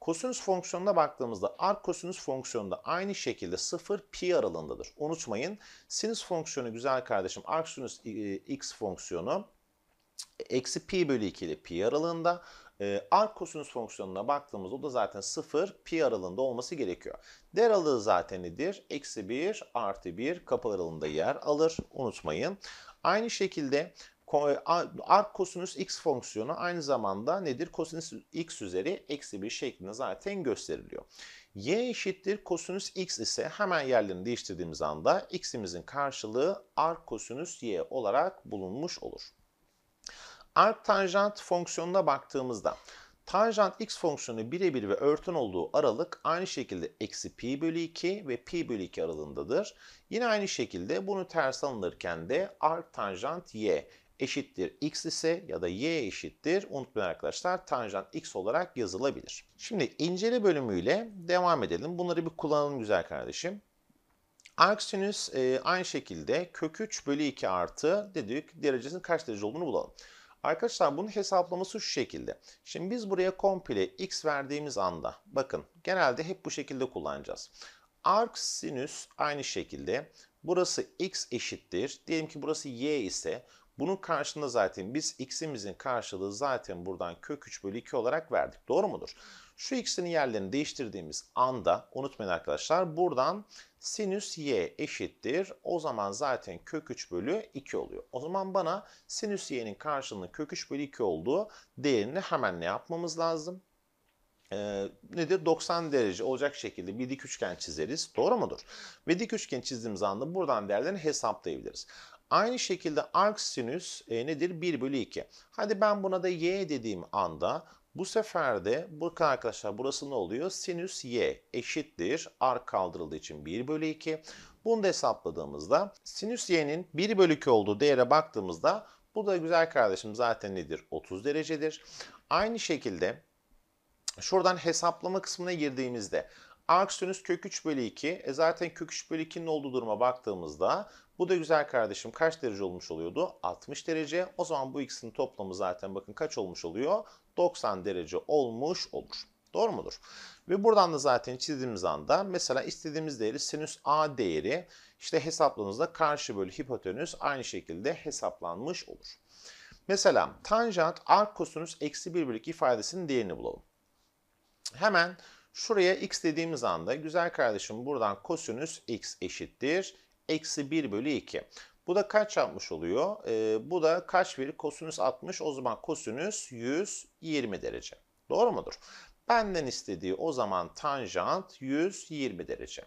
Kosinüs fonksiyonuna baktığımızda arc kosinüs fonksiyonu da aynı şekilde 0 pi aralığındadır. Unutmayın sinüs fonksiyonu güzel kardeşim arc sinüs e, x fonksiyonu eksi pi bölü 2 ile pi aralığında e, ee, arkosinüs fonksiyonuna baktığımızda o da zaten 0 pi aralığında olması gerekiyor. Der aralığı zaten nedir? Eksi 1 artı 1 kapı aralığında yer alır. Unutmayın. Aynı şekilde arc kosinüs x fonksiyonu aynı zamanda nedir? Kosinüs x üzeri eksi 1 şeklinde zaten gösteriliyor. y eşittir kosinüs x ise hemen yerlerini değiştirdiğimiz anda x'imizin karşılığı arc kosinüs y olarak bulunmuş olur. Art tanjant fonksiyonuna baktığımızda tanjant x fonksiyonu birebir ve örtün olduğu aralık aynı şekilde eksi pi bölü 2 ve pi bölü 2 aralığındadır. Yine aynı şekilde bunu ters alınırken de art tanjant y eşittir x ise ya da y eşittir unutmayın arkadaşlar tanjant x olarak yazılabilir. Şimdi incele bölümüyle devam edelim. Bunları bir kullanalım güzel kardeşim. Arksinüs e, aynı şekilde kök 3 bölü 2 artı dedik derecesinin kaç derece olduğunu bulalım. Arkadaşlar bunun hesaplaması şu şekilde. Şimdi biz buraya komple x verdiğimiz anda bakın genelde hep bu şekilde kullanacağız. Arc sinüs aynı şekilde burası x eşittir. Diyelim ki burası y ise bunun karşılığında zaten biz x'imizin karşılığı zaten buradan kök 3 bölü 2 olarak verdik. Doğru mudur? Şu x'lerin yerlerini değiştirdiğimiz anda unutmayın arkadaşlar buradan sinüs y eşittir. O zaman zaten kök 3 bölü 2 oluyor. O zaman bana sinüs y'nin karşılığının kök 3 bölü 2 olduğu değerini hemen ne yapmamız lazım? Ee, nedir? 90 derece olacak şekilde bir dik üçgen çizeriz. Doğru mudur? Ve dik üçgen çizdiğimiz anda buradan değerlerini hesaplayabiliriz. Aynı şekilde arc sinüs e, nedir? 1 bölü 2. Hadi ben buna da y dediğim anda bu sefer de bakın arkadaşlar burası ne oluyor? Sinüs y eşittir r kaldırıldığı için 1 bölü 2. Bunu da hesapladığımızda sinüs y'nin 1 bölü 2 olduğu değere baktığımızda bu da güzel kardeşim zaten nedir? 30 derecedir. Aynı şekilde şuradan hesaplama kısmına girdiğimizde Arksinüs kök 3 bölü 2. E zaten kök 3 bölü 2'nin olduğu duruma baktığımızda bu da güzel kardeşim kaç derece olmuş oluyordu? 60 derece. O zaman bu ikisinin toplamı zaten bakın kaç olmuş oluyor? 90 derece olmuş olur. Doğru mudur? Ve buradan da zaten çizdiğimiz anda mesela istediğimiz değeri sinüs A değeri işte hesapladığınızda karşı bölü hipotenüs aynı şekilde hesaplanmış olur. Mesela tanjant A kosinüs eksi 1 bölü 2 ifadesinin değerini bulalım. Hemen şuraya x dediğimiz anda güzel kardeşim buradan kosinüs x eşittir. Eksi 1 bölü 2. Bu da kaç yapmış oluyor? E, bu da kaç bir kosinüs 60 o zaman kosinüs 120 derece. Doğru mudur? Benden istediği o zaman tanjant 120 derece.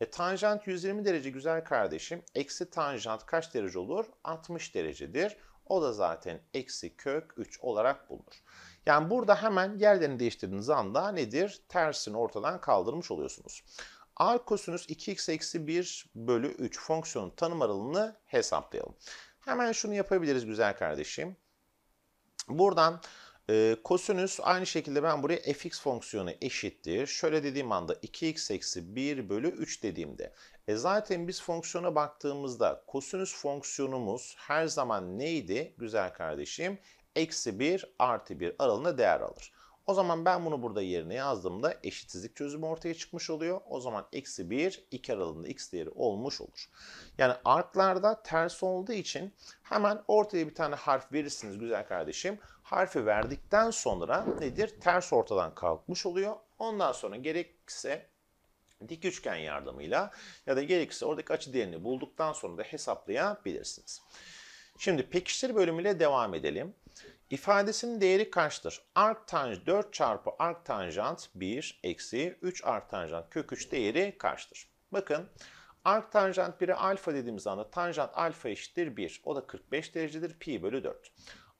E, tanjant 120 derece güzel kardeşim. Eksi tanjant kaç derece olur? 60 derecedir. O da zaten eksi kök 3 olarak bulunur. Yani burada hemen yerlerini değiştirdiğiniz anda nedir? Tersini ortadan kaldırmış oluyorsunuz. R kosinüs 2x eksi 1 bölü 3 fonksiyonun tanım aralığını hesaplayalım. Hemen şunu yapabiliriz güzel kardeşim. Buradan e, kosinüs aynı şekilde ben buraya fx fonksiyonu eşittir. Şöyle dediğim anda 2x eksi 1 bölü 3 dediğimde. E zaten biz fonksiyona baktığımızda kosinüs fonksiyonumuz her zaman neydi güzel kardeşim? Eksi 1 artı 1 aralığında değer alır. O zaman ben bunu burada yerine yazdığımda eşitsizlik çözümü ortaya çıkmış oluyor. O zaman eksi 1, 2 aralığında x değeri olmuş olur. Yani artlarda ters olduğu için hemen ortaya bir tane harf verirsiniz güzel kardeşim. Harfi verdikten sonra nedir? Ters ortadan kalkmış oluyor. Ondan sonra gerekse dik üçgen yardımıyla ya da gerekirse oradaki açı değerini bulduktan sonra da hesaplayabilirsiniz. Şimdi pekiştir bölümüyle devam edelim. İfadesinin değeri kaçtır? tanj 4 çarpı arktanjant 1 eksi 3 arktanjant kök 3 değeri kaçtır? Bakın arktanjant 1'e alfa dediğimiz anda tanjant alfa eşittir 1. O da 45 derecedir pi bölü 4.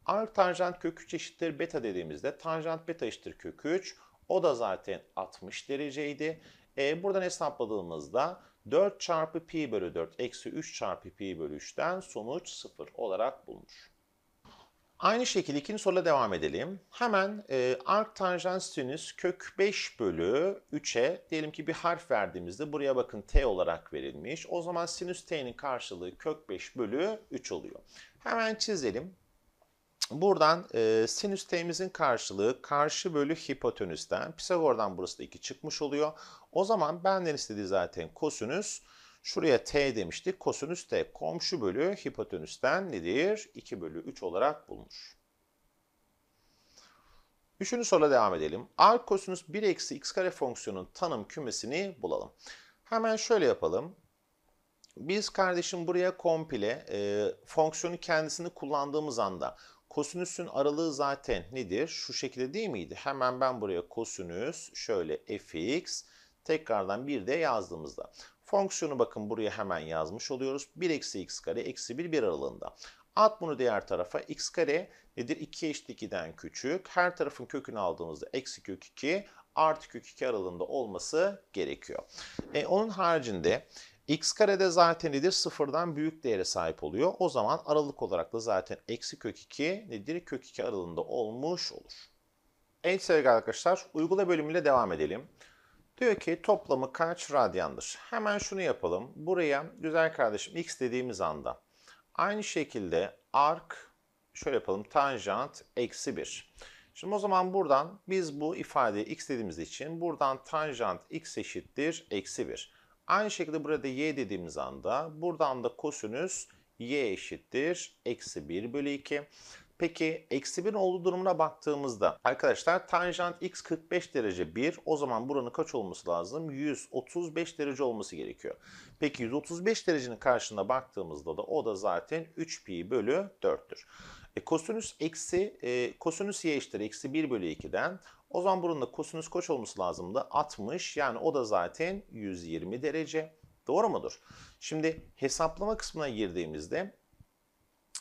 Arktanjant kök 3 eşittir beta dediğimizde tanjant beta eşittir kök 3. O da zaten 60 dereceydi. E, buradan hesapladığımızda 4 çarpı pi bölü 4 eksi 3 çarpı pi bölü 3'ten sonuç 0 olarak bulunur. Aynı şekilde ikinci soruyla devam edelim. Hemen e, arc tanjant sinüs kök 5 bölü 3'e diyelim ki bir harf verdiğimizde buraya bakın t olarak verilmiş. O zaman sinüs t'nin karşılığı kök 5 bölü 3 oluyor. Hemen çizelim. Buradan e, sinüs t'imizin karşılığı karşı bölü hipotenüsten. Pisagor'dan burası da 2 çıkmış oluyor. O zaman benden istediği zaten kosinüs Şuraya t demiştik. Kosinüs t komşu bölü hipotenüsten nedir? 2 bölü 3 olarak bulunur. Üçüncü soruyla devam edelim. R kosinüs 1 eksi x kare fonksiyonun tanım kümesini bulalım. Hemen şöyle yapalım. Biz kardeşim buraya komple e, fonksiyonu kendisini kullandığımız anda kosinüsün aralığı zaten nedir? Şu şekilde değil miydi? Hemen ben buraya kosinüs şöyle fx tekrardan bir de yazdığımızda Fonksiyonu bakın buraya hemen yazmış oluyoruz. 1 eksi x kare eksi 1 1 aralığında. At bunu diğer tarafa. x kare nedir? 2 eşit 2'den küçük. Her tarafın kökünü aldığımızda eksi kök 2 artı kök 2 aralığında olması gerekiyor. E, onun haricinde x kare de zaten nedir? Sıfırdan büyük değere sahip oluyor. O zaman aralık olarak da zaten eksi kök 2 nedir? Kök 2 aralığında olmuş olur. En sevgili arkadaşlar uygula bölümüyle devam edelim. Diyor ki toplamı kaç radyandır? Hemen şunu yapalım. Buraya güzel kardeşim x dediğimiz anda aynı şekilde ark şöyle yapalım tanjant eksi 1. Şimdi o zaman buradan biz bu ifadeyi x dediğimiz için buradan tanjant x eşittir eksi 1. Aynı şekilde burada y dediğimiz anda buradan da kosinüs y eşittir eksi 1 bölü 2. Peki eksi 1 olduğu durumuna baktığımızda arkadaşlar tanjant x 45 derece 1 o zaman buranın kaç olması lazım? 135 derece olması gerekiyor. Peki 135 derecenin karşına baktığımızda da o da zaten 3 pi bölü 4'tür. E, kosinüs eksi e, kosinüs y eşittir eksi 1 bölü 2'den o zaman buranın da kosinüs koç olması lazımdı? 60 yani o da zaten 120 derece. Doğru mudur? Şimdi hesaplama kısmına girdiğimizde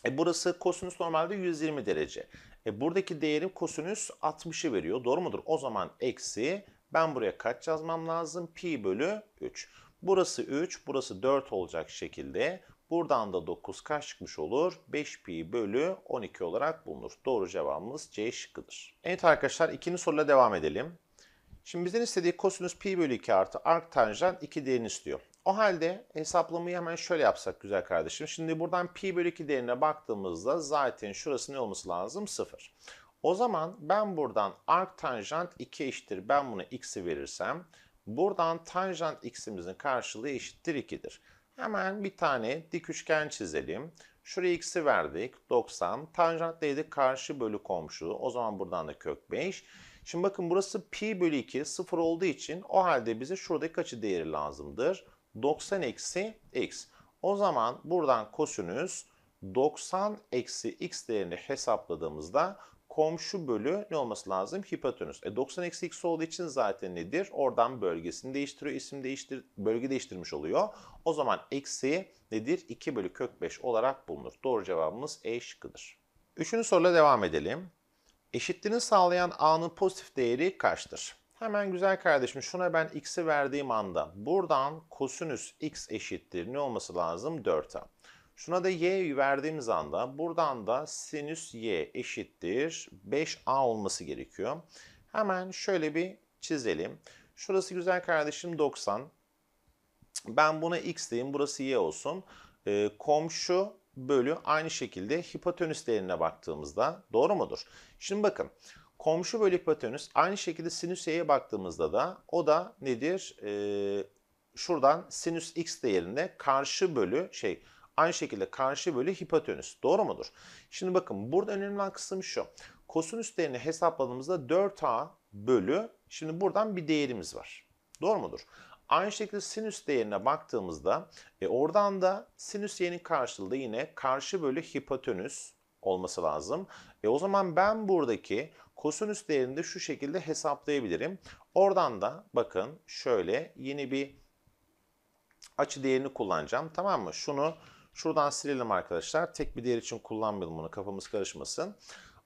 e burası kosinüs normalde 120 derece. E buradaki değerim kosinüs 60'ı veriyor. Doğru mudur? O zaman eksi ben buraya kaç yazmam lazım? Pi bölü 3. Burası 3, burası 4 olacak şekilde. Buradan da 9 kaç çıkmış olur? 5 pi bölü 12 olarak bulunur. Doğru cevabımız C şıkkıdır. Evet arkadaşlar ikinci soruyla devam edelim. Şimdi bizden istediği kosinüs pi bölü 2 artı arc tanjant 2 değerini istiyor. O halde hesaplamayı hemen şöyle yapsak güzel kardeşim. Şimdi buradan pi bölü 2 değerine baktığımızda zaten şurası ne olması lazım? 0. O zaman ben buradan arc tanjant 2 eşittir. Ben buna x'i verirsem buradan tanjant x'imizin karşılığı eşittir 2'dir. Hemen bir tane dik üçgen çizelim. Şuraya x'i verdik 90. Tanjant dedik karşı bölü komşu. O zaman buradan da kök 5. Şimdi bakın burası pi bölü 2 0 olduğu için o halde bize şuradaki açı değeri lazımdır. 90 eksi x. O zaman buradan kosinüs 90 eksi x değerini hesapladığımızda komşu bölü ne olması lazım? Hipotenüs. E 90 eksi x olduğu için zaten nedir? Oradan bölgesini değiştiriyor, isim değiştir, bölge değiştirmiş oluyor. O zaman eksi nedir? 2 bölü kök 5 olarak bulunur. Doğru cevabımız E şıkkıdır. Üçüncü soruyla devam edelim. Eşitliğini sağlayan a'nın pozitif değeri kaçtır? Hemen güzel kardeşim şuna ben x'i verdiğim anda buradan kosinüs x eşittir ne olması lazım? 4'e. Şuna da y'yi verdiğimiz anda buradan da sinüs y eşittir 5a olması gerekiyor. Hemen şöyle bir çizelim. Şurası güzel kardeşim 90. Ben buna x diyeyim burası y olsun. E, komşu bölü aynı şekilde hipotenüs değerine baktığımızda doğru mudur? Şimdi bakın Komşu bölü hipotenüs. Aynı şekilde sinüseye baktığımızda da o da nedir? Ee, şuradan sinüs x değerinde karşı bölü şey aynı şekilde karşı bölü hipotenüs. Doğru mudur? Şimdi bakın burada önemli olan kısım şu. Kosinüs değerini hesapladığımızda 4a bölü şimdi buradan bir değerimiz var. Doğru mudur? Aynı şekilde sinüs değerine baktığımızda e, oradan da sinüs y'nin karşılığı yine karşı bölü hipotenüs olması lazım. E o zaman ben buradaki Kosinüs değerini de şu şekilde hesaplayabilirim. Oradan da bakın şöyle yeni bir açı değerini kullanacağım. Tamam mı? Şunu şuradan silelim arkadaşlar. Tek bir değer için kullanmayalım bunu kafamız karışmasın.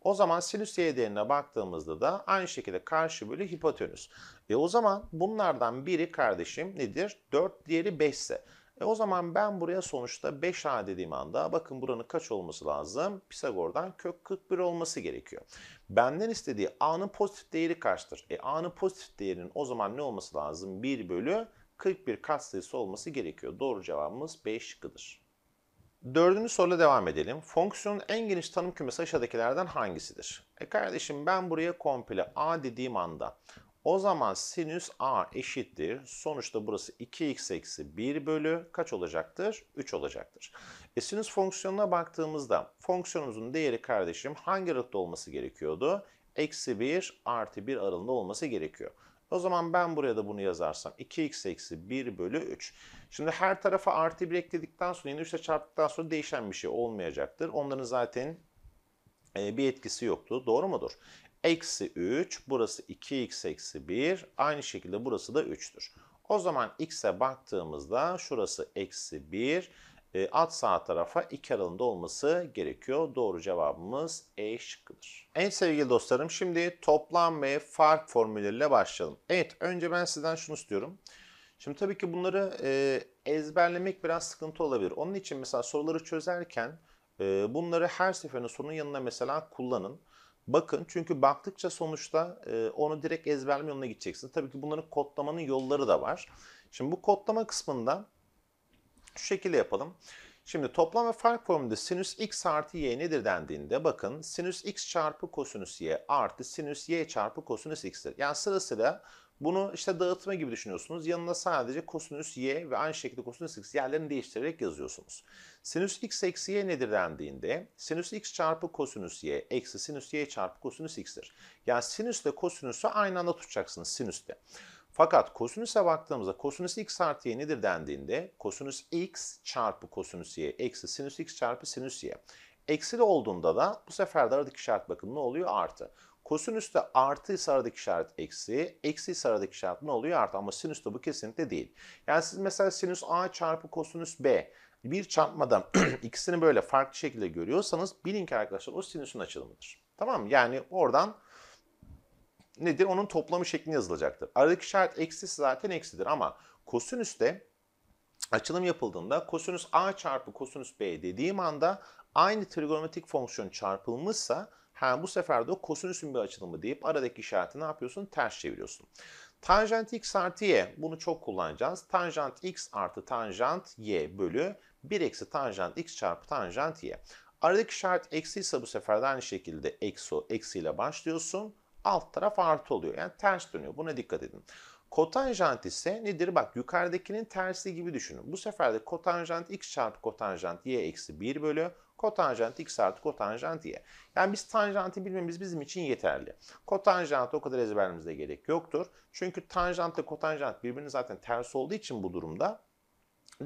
O zaman sinüs y değerine baktığımızda da aynı şekilde karşı bölü hipotenüs. E o zaman bunlardan biri kardeşim nedir? 4 diğeri 5 ise e o zaman ben buraya sonuçta 5 a dediğim anda bakın buranın kaç olması lazım? Pisagor'dan kök 41 olması gerekiyor. Benden istediği a'nın pozitif değeri kaçtır? E a'nın pozitif değerinin o zaman ne olması lazım? 1 bölü 41 katsayısı olması gerekiyor. Doğru cevabımız 5 şıkkıdır. Dördüncü soruyla devam edelim. Fonksiyonun en geniş tanım kümesi aşağıdakilerden hangisidir? E kardeşim ben buraya komple A dediğim anda o zaman sinüs A eşittir. Sonuçta burası 2x eksi 1 bölü kaç olacaktır? 3 olacaktır. E sinüs fonksiyonuna baktığımızda fonksiyonumuzun değeri kardeşim hangi aralıkta olması gerekiyordu? Eksi 1 artı 1 aralığında olması gerekiyor. O zaman ben buraya da bunu yazarsam 2x eksi 1 bölü 3. Şimdi her tarafa artı 1 ekledikten sonra yine 3'e çarptıktan sonra değişen bir şey olmayacaktır. Onların zaten e, bir etkisi yoktu. Doğru mudur? Eksi 3, burası 2x eksi 1, aynı şekilde burası da 3'tür. O zaman x'e baktığımızda şurası eksi 1, e, alt sağ tarafa 2 aralığında olması gerekiyor. Doğru cevabımız E şıkkıdır. Evet sevgili dostlarım şimdi toplam ve fark formülleriyle başlayalım. Evet önce ben sizden şunu istiyorum. Şimdi tabii ki bunları e, ezberlemek biraz sıkıntı olabilir. Onun için mesela soruları çözerken e, bunları her seferinde sorunun yanına mesela kullanın. Bakın çünkü baktıkça sonuçta e, onu direkt ezberleme yoluna gideceksin. Tabii ki bunların kodlamanın yolları da var. Şimdi bu kodlama kısmında şu şekilde yapalım. Şimdi toplam ve fark formunda sinüs x artı y nedir dendiğinde bakın sinüs x çarpı kosinüs y artı sinüs y çarpı kosinüs x'tir. Yani sırasıyla bunu işte dağıtma gibi düşünüyorsunuz. Yanına sadece kosinüs y ve aynı şekilde kosinüs x yerlerini değiştirerek yazıyorsunuz. Sinüs x eksi y nedir dendiğinde sinüs x çarpı kosinüs y eksi sinüs y çarpı kosinüs x'tir. Yani sinüsle kosinüsü aynı anda tutacaksınız sinüste. Fakat kosinüse baktığımızda kosinüs x artı y nedir dendiğinde kosinüs x çarpı kosinüs y eksi sinüs x çarpı sinüs y. Eksi olduğunda da bu sefer de aradaki işaret bakın ne oluyor? Artı. Kosinüste artı sağdaki işaret eksi, eksi sağdaki işaret ne oluyor? Artı ama sinüste bu kesinlikle değil. Yani siz mesela sinüs A çarpı kosinüs B bir çarpmadan ikisini böyle farklı şekilde görüyorsanız bilin ki arkadaşlar o sinüsün açılımıdır. Tamam mı? Yani oradan nedir? Onun toplamı şeklinde yazılacaktır. Aradaki işaret eksi zaten eksidir ama kosinüste açılım yapıldığında kosinüs A çarpı kosinüs B dediğim anda aynı trigonometrik fonksiyon çarpılmışsa Ha bu sefer de kosinüsün bir açılımı deyip aradaki işareti ne yapıyorsun? Ters çeviriyorsun. Tanjant x artı y bunu çok kullanacağız. Tanjant x artı tanjant y bölü 1 eksi tanjant x çarpı tanjant y. Aradaki şart eksi ise bu sefer de aynı şekilde eksi, eksiyle başlıyorsun. Alt taraf artı oluyor. Yani ters dönüyor. Buna dikkat edin. Kotanjant ise nedir? Bak yukarıdakinin tersi gibi düşünün. Bu sefer de kotanjant x çarpı kotanjant y eksi 1 bölü Kotanjant x artı kotanjant y. Yani biz tanjantı bilmemiz bizim için yeterli. Kotanjant o kadar ezberimizde gerek yoktur. Çünkü tanjant ve kotanjant birbirinin zaten ters olduğu için bu durumda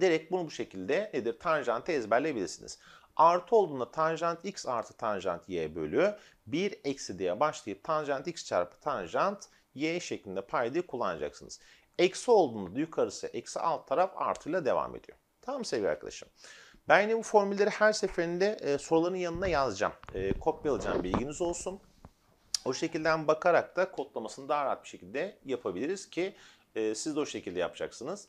direkt bunu bu şekilde nedir? Tanjantı ezberleyebilirsiniz. Artı olduğunda tanjant x artı tanjant y bölü 1 eksi diye başlayıp tanjant x çarpı tanjant y şeklinde paydayı kullanacaksınız. Eksi olduğunda yukarısı eksi alt taraf artıyla devam ediyor. Tamam sevgili arkadaşım. Ben yine bu formülleri her seferinde e, soruların yanına yazacağım. E, kopyalayacağım bilginiz olsun. O şekilden bakarak da kodlamasını daha rahat bir şekilde yapabiliriz ki e, siz de o şekilde yapacaksınız.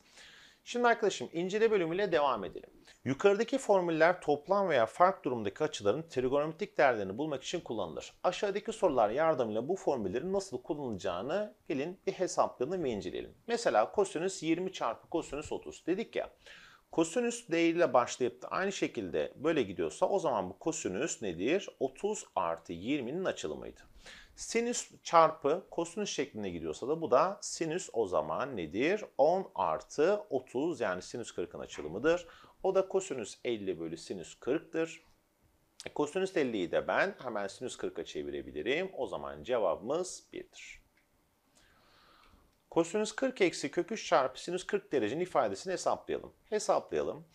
Şimdi arkadaşım incele bölümüyle devam edelim. Yukarıdaki formüller toplam veya fark durumdaki açıların trigonometrik değerlerini bulmak için kullanılır. Aşağıdaki sorular yardımıyla bu formüllerin nasıl kullanılacağını gelin bir hesaplayalım ve inceleyelim. Mesela kosinüs 20 çarpı kosinüs 30 dedik ya. Kosinüs D başlayıp da aynı şekilde böyle gidiyorsa o zaman bu kosinüs nedir? 30 artı 20'nin açılımıydı. Sinüs çarpı kosinüs şeklinde gidiyorsa da bu da sinüs o zaman nedir? 10 artı 30 yani sinüs 40'ın açılımıdır. O da kosinüs 50 bölü sinüs 40'tır. E, kosinüs 50'yi de ben hemen sinüs 40'a çevirebilirim. O zaman cevabımız 1'dir. Kosinüs 40 eksi kök 3 çarpı sinüs 40 derecenin ifadesini hesaplayalım. Hesaplayalım.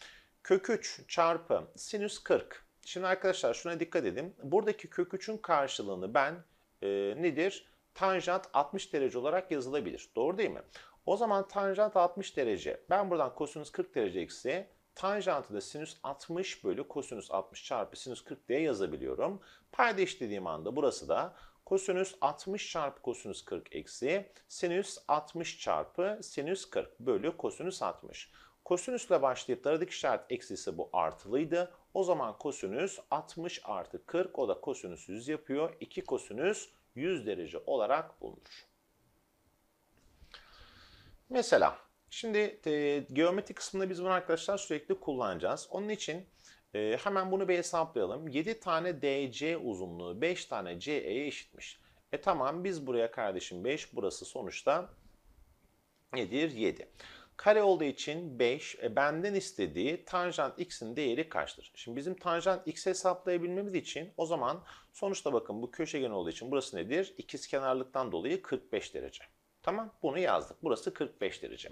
Kök 3 çarpı sinüs 40. Şimdi arkadaşlar şuna dikkat edin. Buradaki kök 3'ün karşılığını ben e, nedir? Tanjant 60 derece olarak yazılabilir. Doğru değil mi? O zaman tanjant 60 derece. Ben buradan kosinüs 40 derece eksi tanjantı da sinüs 60 bölü kosinüs 60 çarpı sinüs 40 diye yazabiliyorum. Payda işlediğim anda burası da Kosinüs 60 çarpı kosinüs 40 eksi sinüs 60 çarpı sinüs 40 bölü kosinüs 60. Kosinüsle başlayıp daradaki işaret eksisi bu artılıydı. O zaman kosinüs 60 artı 40 o da kosinüs 100 yapıyor. 2 kosinüs 100 derece olarak bulunur. Mesela şimdi e, geometri kısmında biz bunu arkadaşlar sürekli kullanacağız. Onun için e, hemen bunu bir hesaplayalım. 7 tane DC uzunluğu 5 tane CE'ye eşitmiş. E tamam biz buraya kardeşim 5 burası sonuçta nedir? 7. Kare olduğu için 5 e, benden istediği tanjant x'in değeri kaçtır? Şimdi bizim tanjant x hesaplayabilmemiz için o zaman sonuçta bakın bu köşegen olduğu için burası nedir? İkiz kenarlıktan dolayı 45 derece. Tamam bunu yazdık. Burası 45 derece.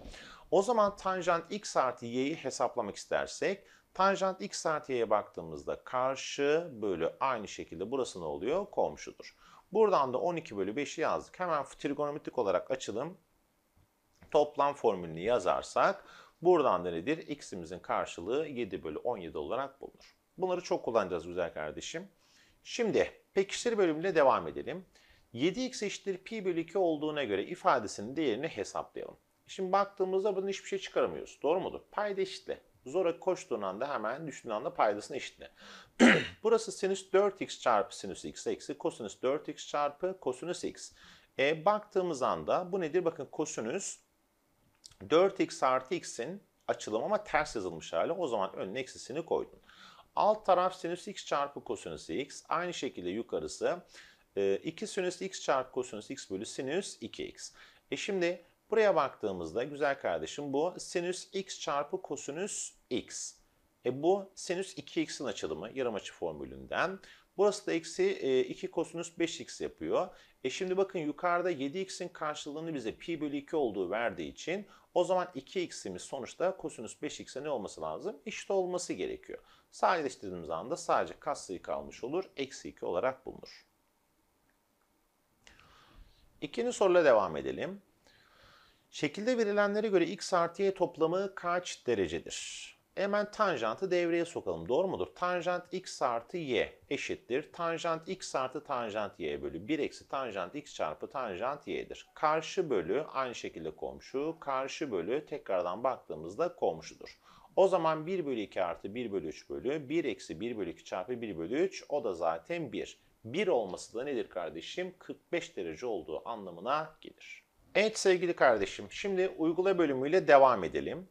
O zaman tanjant x artı y'yi hesaplamak istersek Tanjant x artı y'ye baktığımızda karşı bölü aynı şekilde burası ne oluyor? Komşudur. Buradan da 12 bölü 5'i yazdık. Hemen trigonometrik olarak açalım. Toplam formülünü yazarsak buradan da nedir? X'imizin karşılığı 7 bölü 17 olarak bulunur. Bunları çok kullanacağız güzel kardeşim. Şimdi pekiştir bölümüne devam edelim. 7x eşittir pi bölü 2 olduğuna göre ifadesinin değerini hesaplayalım. Şimdi baktığımızda bunun hiçbir şey çıkaramıyoruz. Doğru mudur? Payda eşitle. Zora koştuğun anda hemen düştüğün anda paydasını işitle. Burası sinüs 4x çarpı sinüs x eksi kosinüs 4x çarpı kosinüs x. E, baktığımız anda bu nedir? Bakın kosinüs 4x artı x'in açılımı ama ters yazılmış hali. O zaman önüne eksisini koydun. Alt taraf sinüs x çarpı kosinüs x. Aynı şekilde yukarısı 2 e, sinüs x çarpı kosinüs x bölü sinüs 2x. E şimdi Buraya baktığımızda güzel kardeşim bu sinüs x çarpı kosinüs x. E bu sinüs 2x'in açılımı yarım açı formülünden. Burası da eksi 2 e, kosinüs 5x yapıyor. E şimdi bakın yukarıda 7x'in karşılığını bize pi bölü 2 olduğu verdiği için o zaman 2x'imiz sonuçta kosinüs 5x'e ne olması lazım? İşte olması gerekiyor. Sadeleştirdiğimiz anda sadece katsayı kalmış olur. Eksi 2 olarak bulunur. İkinci soruyla devam edelim. Şekilde verilenlere göre x artı y toplamı kaç derecedir? Hemen tanjantı devreye sokalım. Doğru mudur? Tanjant x artı y eşittir. Tanjant x artı tanjant y bölü 1 eksi tanjant x çarpı tanjant y'dir. Karşı bölü aynı şekilde komşu. Karşı bölü tekrardan baktığımızda komşudur. O zaman 1 bölü 2 artı 1 bölü 3 bölü 1 eksi 1 bölü 2 çarpı 1 bölü 3 o da zaten 1. 1 olması da nedir kardeşim? 45 derece olduğu anlamına gelir. Evet sevgili kardeşim, şimdi uygula bölümüyle devam edelim.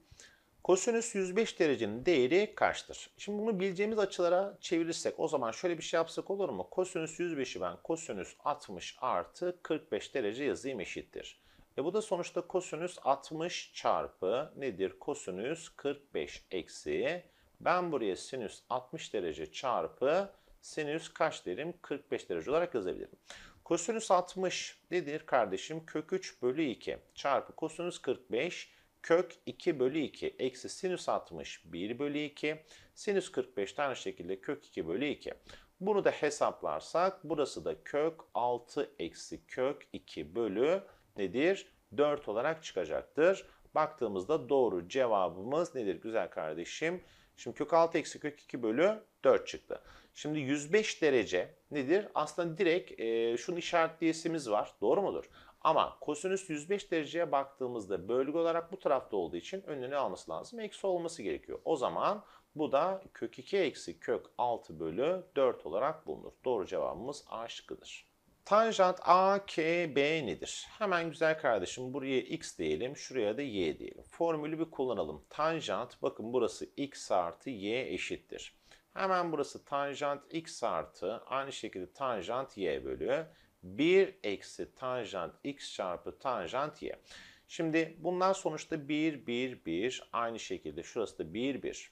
Kosinüs 105 derecenin değeri kaçtır? Şimdi bunu bileceğimiz açılara çevirirsek o zaman şöyle bir şey yapsak olur mu? Kosinüs 105'i ben kosinüs 60 artı 45 derece yazayım eşittir. E bu da sonuçta kosinüs 60 çarpı nedir? Kosinüs 45 eksi. Ben buraya sinüs 60 derece çarpı sinüs kaç derim? 45 derece olarak yazabilirim. Kosinüs 60 nedir kardeşim? Kök 3 bölü 2 çarpı kosinüs 45 kök 2 bölü 2 eksi sinüs 60 1 bölü 2 sinüs 45 tane şekilde kök 2 bölü 2. Bunu da hesaplarsak burası da kök 6 eksi kök 2 bölü nedir? 4 olarak çıkacaktır. Baktığımızda doğru cevabımız nedir güzel kardeşim? Şimdi kök 6 eksi kök 2 bölü 4 çıktı. Şimdi 105 derece nedir? Aslında direkt e, şunu işaretleyesimiz var. Doğru mudur? Ama kosinüs 105 dereceye baktığımızda bölge olarak bu tarafta olduğu için önünü alması lazım. Eksi olması gerekiyor. O zaman bu da kök 2 eksi kök 6 bölü 4 olarak bulunur. Doğru cevabımız A şıkkıdır. Tanjant AKB nedir? Hemen güzel kardeşim buraya x diyelim, şuraya da y diyelim. Formülü bir kullanalım. Tanjant bakın burası x artı y eşittir. Hemen burası tanjant x artı aynı şekilde tanjant y bölü 1 eksi tanjant x çarpı tanjant y. Şimdi bundan sonuçta 1 1 1 aynı şekilde şurası da 1 1.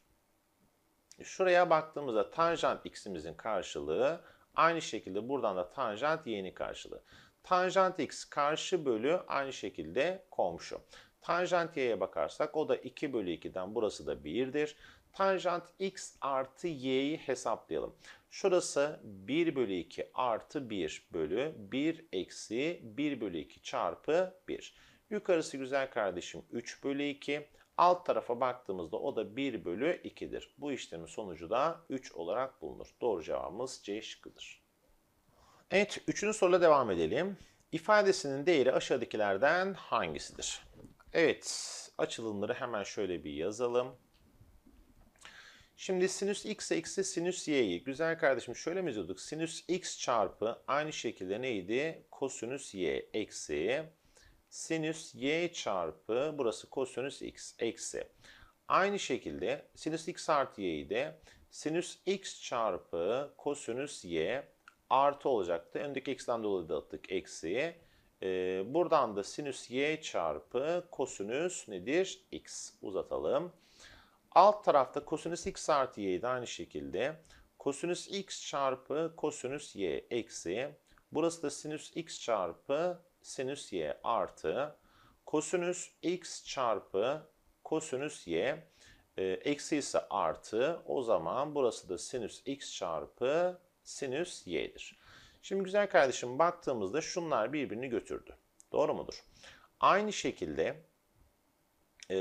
Şuraya baktığımızda tanjant x'imizin karşılığı Aynı şekilde buradan da tanjant y'nin karşılığı. Tanjant x karşı bölü aynı şekilde komşu. Tanjant y'ye bakarsak o da 2 bölü 2'den burası da 1'dir. Tanjant x artı y'yi hesaplayalım. Şurası 1 bölü 2 artı 1 bölü 1 eksi 1 bölü 2 çarpı 1. Yukarısı güzel kardeşim 3 bölü 2. Alt tarafa baktığımızda o da 1 bölü 2'dir. Bu işlemin sonucu da 3 olarak bulunur. Doğru cevabımız C şıkkıdır. Evet, üçüncü soruyla devam edelim. İfadesinin değeri aşağıdakilerden hangisidir? Evet, açılımları hemen şöyle bir yazalım. Şimdi sinüs x eksi sinüs y'yi güzel kardeşim şöyle mi yazıyorduk? Sinüs x çarpı aynı şekilde neydi? Kosinüs y eksi sinüs y çarpı burası kosinüs x eksi. Aynı şekilde sinüs x artı y'yi de sinüs x çarpı kosinüs y artı olacaktı. Öndeki x'den dolayı da attık eksi. Ee, buradan da sinüs y çarpı kosinüs nedir? x uzatalım. Alt tarafta kosinüs x artı y'yi de aynı şekilde kosinüs x çarpı kosinüs y eksi. Burası da sinüs x çarpı sinüs y artı kosinüs x çarpı kosinüs y e, eksi ise artı o zaman burası da sinüs x çarpı sinüs y'dir. Şimdi güzel kardeşim baktığımızda şunlar birbirini götürdü. Doğru mudur? Aynı şekilde e,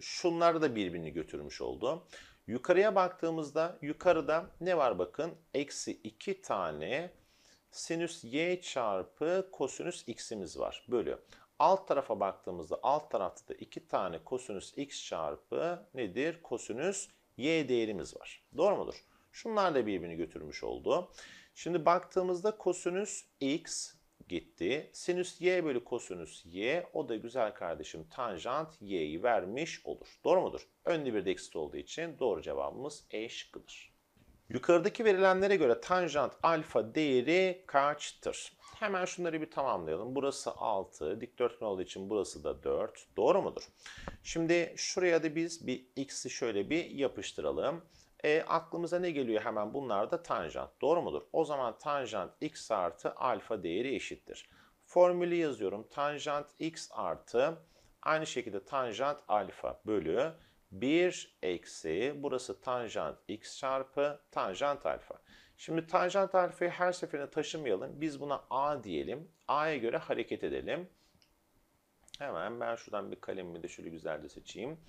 şunlar da birbirini götürmüş oldu. Yukarıya baktığımızda yukarıda ne var bakın? Eksi 2 tane sinüs y çarpı kosinüs x'imiz var. Bölü. Alt tarafa baktığımızda alt tarafta da 2 tane kosinüs x çarpı nedir? Kosinüs y değerimiz var. Doğru mudur? Şunlar da birbirini götürmüş oldu. Şimdi baktığımızda kosinüs x gitti. Sinüs y bölü kosinüs y o da güzel kardeşim tanjant y'yi vermiş olur. Doğru mudur? Önlü bir de eksi olduğu için doğru cevabımız E şıkkıdır. Yukarıdaki verilenlere göre tanjant alfa değeri kaçtır? Hemen şunları bir tamamlayalım. Burası 6, dikdörtgen olduğu için burası da 4. Doğru mudur? Şimdi şuraya da biz bir x'i şöyle bir yapıştıralım. E, aklımıza ne geliyor hemen bunlar da tanjant. Doğru mudur? O zaman tanjant x artı alfa değeri eşittir. Formülü yazıyorum. Tanjant x artı aynı şekilde tanjant alfa bölü 1 eksi burası tanjant x çarpı tanjant alfa. Şimdi tanjant alfayı her seferinde taşımayalım. Biz buna a diyelim. a'ya göre hareket edelim. Hemen ben şuradan bir kalemimi de şöyle güzelce seçeyim.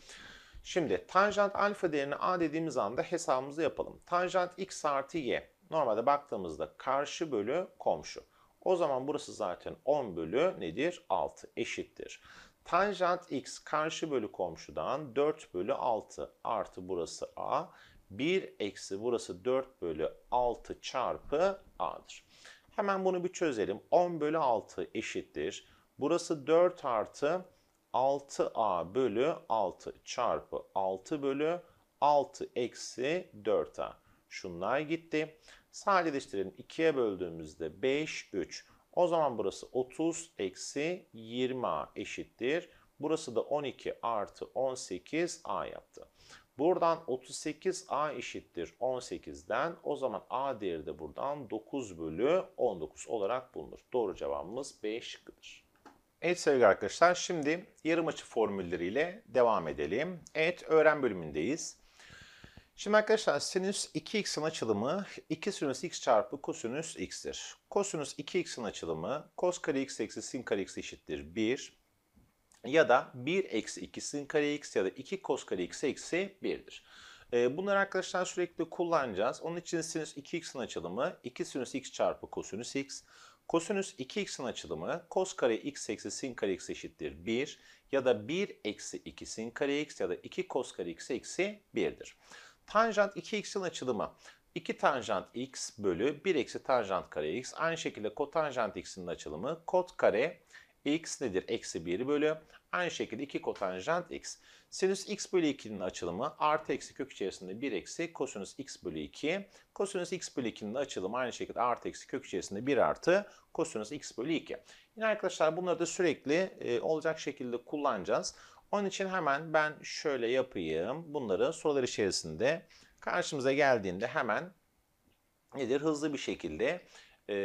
Şimdi tanjant alfa değerini a dediğimiz anda hesabımızı yapalım. Tanjant x artı y. Normalde baktığımızda karşı bölü komşu. O zaman burası zaten 10 bölü nedir? 6 eşittir. Tanjant x karşı bölü komşudan 4 bölü 6 artı burası a. 1 eksi burası 4 bölü 6 çarpı a'dır. Hemen bunu bir çözelim. 10 bölü 6 eşittir. Burası 4 artı 6a bölü 6 çarpı 6 bölü 6 eksi 4a. Şunlar gitti. Sadeleştirelim. 2'ye böldüğümüzde 5, 3. O zaman burası 30 eksi 20a eşittir. Burası da 12 artı 18a yaptı. Buradan 38a eşittir 18'den o zaman a değeri de buradan 9 bölü 19 olarak bulunur. Doğru cevabımız B şıkkıdır. Evet sevgili arkadaşlar şimdi yarım açı formülleriyle devam edelim. Evet öğren bölümündeyiz. Şimdi arkadaşlar sinüs 2x'in açılımı 2 sinüs x çarpı kosinüs x'tir. Kosinüs 2x'in açılımı kos kare x eksi sin kare x eşittir 1 ya da 1 eksi 2 sin kare x ya da 2 kos kare x eksi 1'dir. Ee, bunları arkadaşlar sürekli kullanacağız. Onun için sinüs 2x'in açılımı 2 sinüs x çarpı kosinüs x. Kosinüs 2x'in açılımı kos kare x eksi sin kare x eşittir 1 ya da 1 eksi 2 sin kare x ya da 2 kos kare x eksi 1'dir. Tanjant 2x'in açılımı. 2 tanjant x bölü 1 eksi tanjant kare x. Aynı şekilde kotanjant x'in açılımı kot kare x nedir? Eksi 1 bölü. Aynı şekilde 2 kotanjant x. Sinüs x bölü 2'nin açılımı artı eksi kök içerisinde 1 eksi kosinüs x bölü 2. Kosinüs x bölü 2'nin açılımı aynı şekilde artı eksi kök içerisinde 1 artı kosinüs x bölü 2. Yine arkadaşlar bunları da sürekli e, olacak şekilde kullanacağız. Onun için hemen ben şöyle yapayım. Bunları sorular içerisinde karşımıza geldiğinde hemen nedir hızlı bir şekilde e,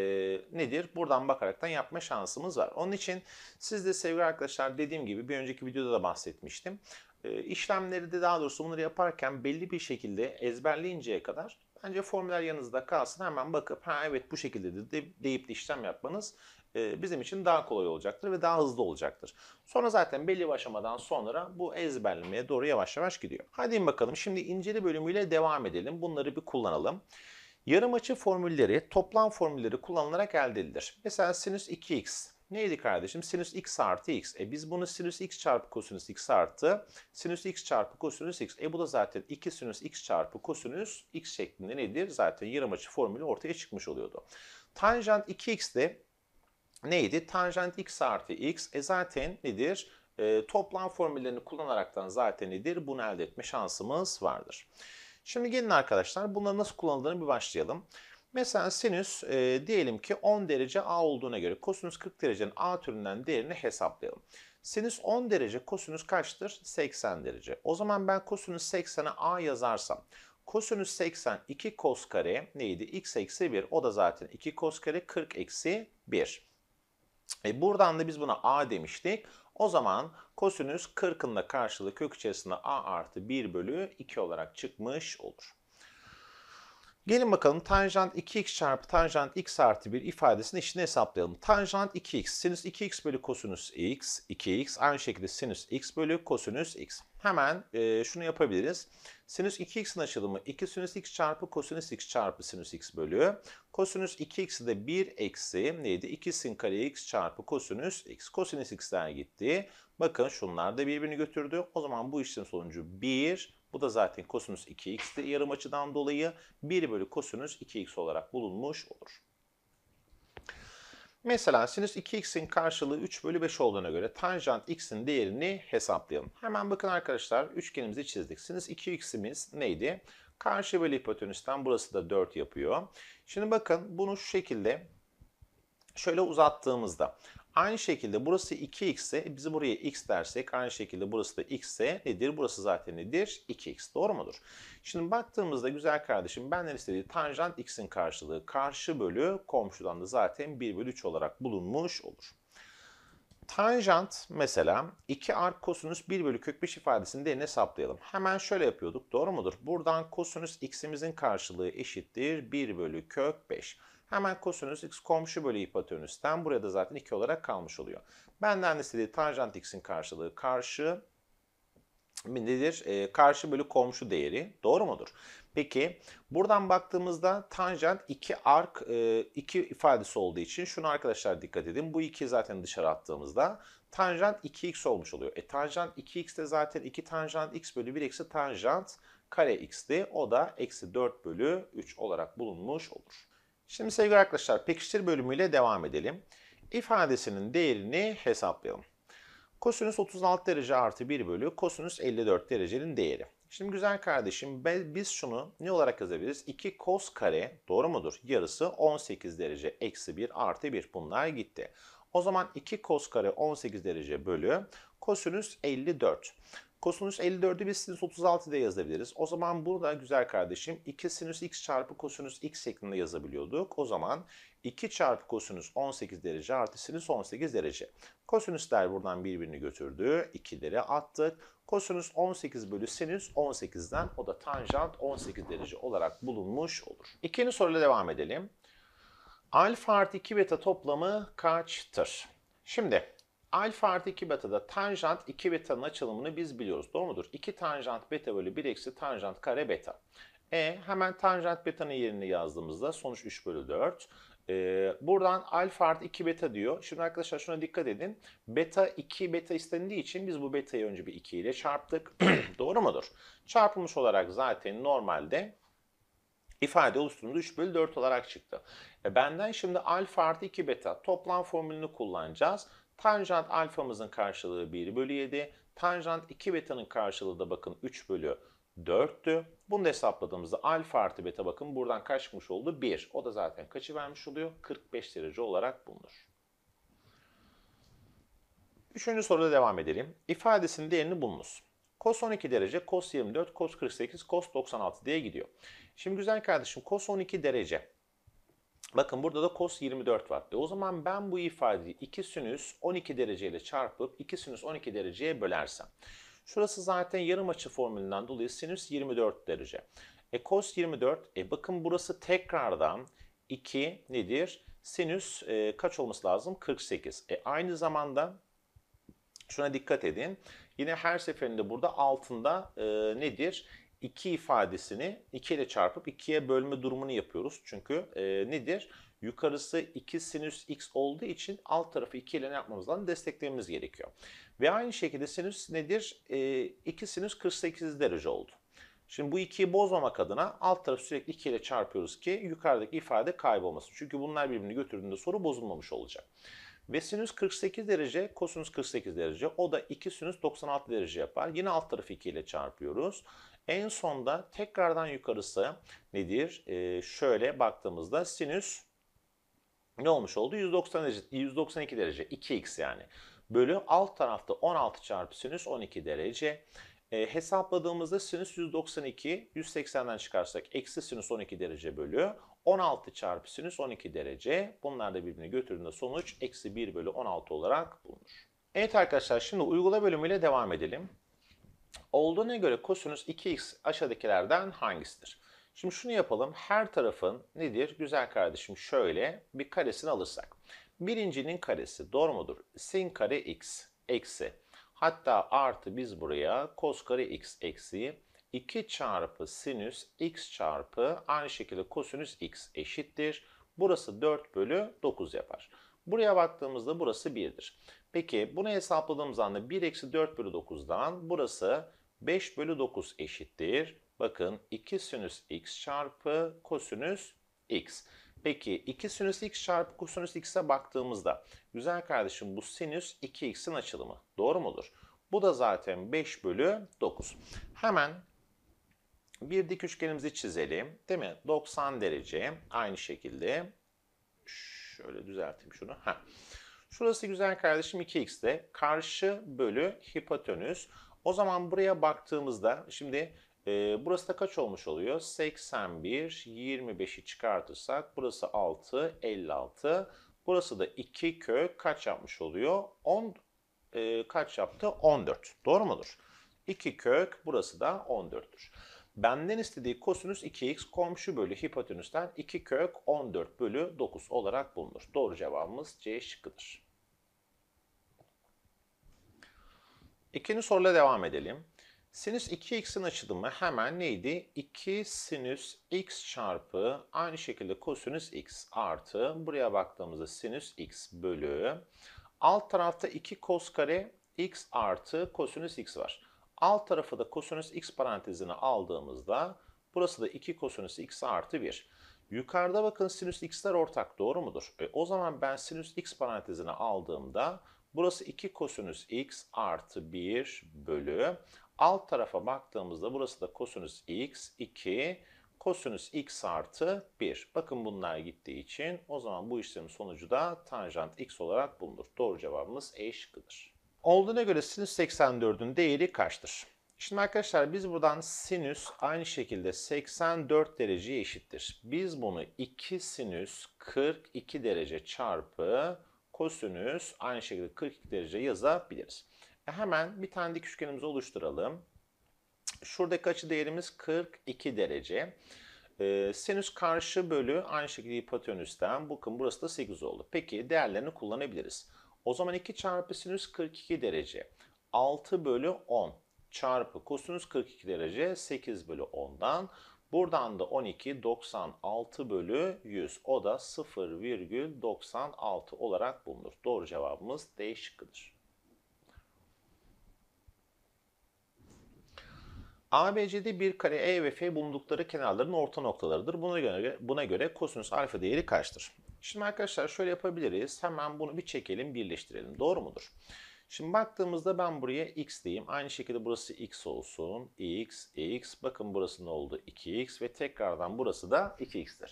nedir buradan bakaraktan yapma şansımız var. Onun için siz de sevgili arkadaşlar dediğim gibi bir önceki videoda da bahsetmiştim. E, işlemleri de daha doğrusu bunları yaparken belli bir şekilde ezberleyinceye kadar bence formüller yanınızda kalsın. Hemen bakıp ha evet bu şekilde de deyip de işlem yapmanız e, bizim için daha kolay olacaktır ve daha hızlı olacaktır. Sonra zaten belli bir aşamadan sonra bu ezberlemeye doğru yavaş yavaş gidiyor. Hadi bakalım şimdi inceli bölümüyle devam edelim. Bunları bir kullanalım. Yarım açı formülleri toplam formülleri kullanılarak elde edilir. Mesela sinüs 2x neydi kardeşim? Sinüs x artı x. E biz bunu sinüs x çarpı kosinüs x artı sinüs x çarpı kosinüs x. E bu da zaten 2 sinüs x çarpı kosinüs x şeklinde nedir? Zaten yarım açı formülü ortaya çıkmış oluyordu. Tanjant 2x de neydi? Tanjant x artı x e zaten nedir? E, toplam formüllerini kullanaraktan zaten nedir? Bunu elde etme şansımız vardır. Şimdi gelin arkadaşlar bunları nasıl kullanıldığını bir başlayalım. Mesela sinüs e, diyelim ki 10 derece A olduğuna göre kosinüs 40 derecenin A türünden değerini hesaplayalım. Sinüs 10 derece kosinüs kaçtır? 80 derece. O zaman ben kosinüs 80'e A yazarsam kosinüs 80 2 kos kare neydi? x eksi 1 o da zaten 2 kos kare 40 eksi 1. E buradan da biz buna a demiştik. O zaman kosinüs 40'ın da karşılığı kök içerisinde a artı 1 bölü 2 olarak çıkmış olur. Gelin bakalım tanjant 2x çarpı tanjant x artı 1 ifadesinin işini hesaplayalım. Tanjant 2x, sinüs 2x bölü kosinüs x, 2x aynı şekilde sinüs x bölü kosinüs x hemen e, şunu yapabiliriz. Sinüs 2x'in açılımı 2 sinüs x çarpı kosinüs x çarpı sinüs x bölü. Kosinüs 2x'i de 1 eksi neydi? 2 sin kare x çarpı kosinüs x. Kosinüs x'ler gitti. Bakın şunlar da birbirini götürdü. O zaman bu işlem sonucu 1 bu da zaten kosinüs 2x'ti yarım açıdan dolayı 1 bölü kosinüs 2x olarak bulunmuş olur. Mesela sinüs 2x'in karşılığı 3 bölü 5 olduğuna göre tanjant x'in değerini hesaplayalım. Hemen bakın arkadaşlar üçgenimizi çizdik. Sinüs 2x'imiz neydi? Karşı bölü hipotenüsten burası da 4 yapıyor. Şimdi bakın bunu şu şekilde şöyle uzattığımızda Aynı şekilde burası 2x ise e, biz buraya x dersek aynı şekilde burası da x ise nedir? Burası zaten nedir? 2x doğru mudur? Şimdi baktığımızda güzel kardeşim benden istediği tanjant x'in karşılığı karşı bölü komşudan da zaten 1 bölü 3 olarak bulunmuş olur. Tanjant mesela 2 arc kosinüs 1 bölü kök 5 ifadesini de yerine saplayalım. Hemen şöyle yapıyorduk doğru mudur? Buradan kosinüs x'imizin karşılığı eşittir 1 bölü kök 5. Hemen kosinüs x komşu bölü hipotenüsten burada zaten 2 olarak kalmış oluyor. Benden istediği tanjant x'in karşılığı karşı nedir? E, karşı bölü komşu değeri. Doğru mudur? Peki buradan baktığımızda tanjant 2 ark 2 e, ifadesi olduğu için şunu arkadaşlar dikkat edin. Bu 2'yi zaten dışarı attığımızda tanjant 2x olmuş oluyor. E tanjant 2x de zaten 2 tanjant x bölü 1 eksi tanjant kare x'ti. O da eksi 4 bölü 3 olarak bulunmuş olur. Şimdi sevgili arkadaşlar pekiştir bölümüyle devam edelim. İfadesinin değerini hesaplayalım. Kosinüs 36 derece artı 1 bölü kosinüs 54 derecenin değeri. Şimdi güzel kardeşim biz şunu ne olarak yazabiliriz? 2 kos kare doğru mudur? Yarısı 18 derece eksi 1 artı 1 bunlar gitti. O zaman 2 kos kare 18 derece bölü kosinüs 54. Kosinüs 54'ü biz sinüs 36 diye yazabiliriz. O zaman bunu da güzel kardeşim 2 sinüs x çarpı kosinüs x şeklinde yazabiliyorduk. O zaman 2 çarpı kosinüs 18 derece artı sinüs 18 derece. Kosinüsler buradan birbirini götürdü. 2'leri attık. Kosinüs 18 bölü sinüs 18'den o da tanjant 18 derece olarak bulunmuş olur. İkinci soruyla devam edelim. Alfa artı 2 beta toplamı kaçtır? Şimdi Alfa artı 2 beta'da tanjant 2 beta'nın açılımını biz biliyoruz. Doğru mudur? 2 tanjant beta bölü 1 eksi tanjant kare beta. E hemen tanjant beta'nın yerini yazdığımızda sonuç 3 bölü 4. Ee, buradan alfa artı 2 beta diyor. Şimdi arkadaşlar şuna dikkat edin. Beta 2 beta istendiği için biz bu betayı önce bir 2 ile çarptık. Doğru mudur? Çarpılmış olarak zaten normalde ifade oluşturduğumuz 3 bölü 4 olarak çıktı. E benden şimdi alfa artı 2 beta toplam formülünü kullanacağız. Tanjant alfamızın karşılığı 1 bölü 7. Tanjant 2 beta'nın karşılığı da bakın 3 bölü 4'tü. Bunu da hesapladığımızda alfa artı beta bakın buradan kaçmış oldu? 1. O da zaten kaçı vermiş oluyor? 45 derece olarak bulunur. Üçüncü soruda devam edelim. İfadesinin değerini bulunuz. Cos 12 derece, cos 24, cos 48, cos 96 diye gidiyor. Şimdi güzel kardeşim cos 12 derece Bakın burada da cos 24 watt. E, o zaman ben bu ifadeyi 2 sinüs 12 dereceyle çarpıp 2 sinüs 12 dereceye bölersem. Şurası zaten yarım açı formülünden dolayı sinüs 24 derece. E cos 24, e bakın burası tekrardan 2 nedir? Sinüs e, kaç olması lazım? 48. E aynı zamanda şuna dikkat edin. Yine her seferinde burada altında e, nedir? 2 ifadesini 2 ile çarpıp 2'ye bölme durumunu yapıyoruz. Çünkü e, nedir? Yukarısı 2 sinüs x olduğu için alt tarafı 2 ile ne yapmamız lazım? Desteklememiz gerekiyor. Ve aynı şekilde sinüs nedir? E, 2 sinüs 48 derece oldu. Şimdi bu 2'yi bozmamak adına alt tarafı sürekli 2 ile çarpıyoruz ki yukarıdaki ifade kaybolmasın. Çünkü bunlar birbirini götürdüğünde soru bozulmamış olacak. Ve sinüs 48 derece, kosinüs 48 derece. O da 2 sinüs 96 derece yapar. Yine alt tarafı 2 ile çarpıyoruz. En sonda tekrardan yukarısı nedir? E, şöyle baktığımızda sinüs ne olmuş oldu? 190 derece, 192 derece 2x yani. Bölü alt tarafta 16 çarpı sinüs 12 derece. E, hesapladığımızda sinüs 192, 180'den çıkarsak eksi sinüs 12 derece bölü 16 çarpı sinüs 12 derece. Bunlar da birbirine götürdüğünde sonuç eksi 1 bölü 16 olarak bulunur. Evet arkadaşlar şimdi uygula bölümüyle devam edelim. Olduğuna göre kosinüs 2x aşağıdakilerden hangisidir? Şimdi şunu yapalım. Her tarafın nedir? Güzel kardeşim şöyle bir karesini alırsak. Birincinin karesi doğru mudur? Sin kare x eksi. Hatta artı biz buraya kos kare x eksi 2 çarpı sinüs x çarpı aynı şekilde kosinüs x eşittir. Burası 4 bölü 9 yapar. Buraya baktığımızda burası 1'dir. Peki bunu hesapladığımız anda 1 eksi 4 bölü 9'dan burası 5 bölü 9 eşittir. Bakın 2 sinüs x çarpı kosinüs x. Peki 2 sinüs x çarpı kosinüs x'e baktığımızda güzel kardeşim bu sinüs 2x'in açılımı. Doğru mudur? Bu da zaten 5 bölü 9. Hemen bir dik üçgenimizi çizelim. Değil mi? 90 derece. Aynı şekilde şöyle düzelteyim şunu. Heh. Şurası güzel kardeşim 2x'de. Karşı bölü hipotenüs. O zaman buraya baktığımızda şimdi e, burası da kaç olmuş oluyor? 81, 25'i çıkartırsak burası 6, 56. Burası da 2 kök kaç yapmış oluyor? 10 e, kaç yaptı? 14. Doğru mudur? 2 kök burası da 14'tür. Benden istediği kosinüs 2x komşu bölü hipotenüsten 2 kök 14 bölü 9 olarak bulunur. Doğru cevabımız C şıkkıdır. İkinci soruyla devam edelim. Sinüs 2x'in açılımı hemen neydi? 2 sinüs x çarpı aynı şekilde kosinüs x artı buraya baktığımızda sinüs x bölü alt tarafta 2 kos kare x artı kosinüs x var. Alt tarafı da kosinüs x parantezine aldığımızda burası da 2 kosinüs x artı 1. Yukarıda bakın sinüs x'ler ortak doğru mudur? E, o zaman ben sinüs x parantezine aldığımda burası 2 kosinüs x artı 1 bölü. Alt tarafa baktığımızda burası da kosinüs x 2 kosinüs x artı 1. Bakın bunlar gittiği için o zaman bu işlemin sonucu da tanjant x olarak bulunur. Doğru cevabımız E şıkkıdır. Olduğuna göre sinüs 84'ün değeri kaçtır? Şimdi arkadaşlar biz buradan sinüs aynı şekilde 84 dereceye eşittir. Biz bunu 2 sinüs 42 derece çarpı kosinüs aynı şekilde 42 derece yazabiliriz. E hemen bir tane dik üçgenimizi oluşturalım. Şuradaki açı değerimiz 42 derece. E, sinüs karşı bölü aynı şekilde hipotenüsten. Bakın burası da 8 oldu. Peki değerlerini kullanabiliriz. O zaman 2 çarpı sinüs 42 derece. 6 bölü 10 çarpı kosinüs 42 derece 8 bölü 10'dan. Buradan da 12 96 bölü 100 o da 0,96 olarak bulunur. Doğru cevabımız D şıkkıdır. ABC'de bir kare E ve F bulundukları kenarların orta noktalarıdır. Buna göre, buna göre kosinüs alfa değeri kaçtır? Şimdi arkadaşlar şöyle yapabiliriz. Hemen bunu bir çekelim, birleştirelim. Doğru mudur? Şimdi baktığımızda ben buraya x diyeyim. Aynı şekilde burası x olsun. x, e, x. Bakın burası ne oldu? 2x ve tekrardan burası da 2x'tir.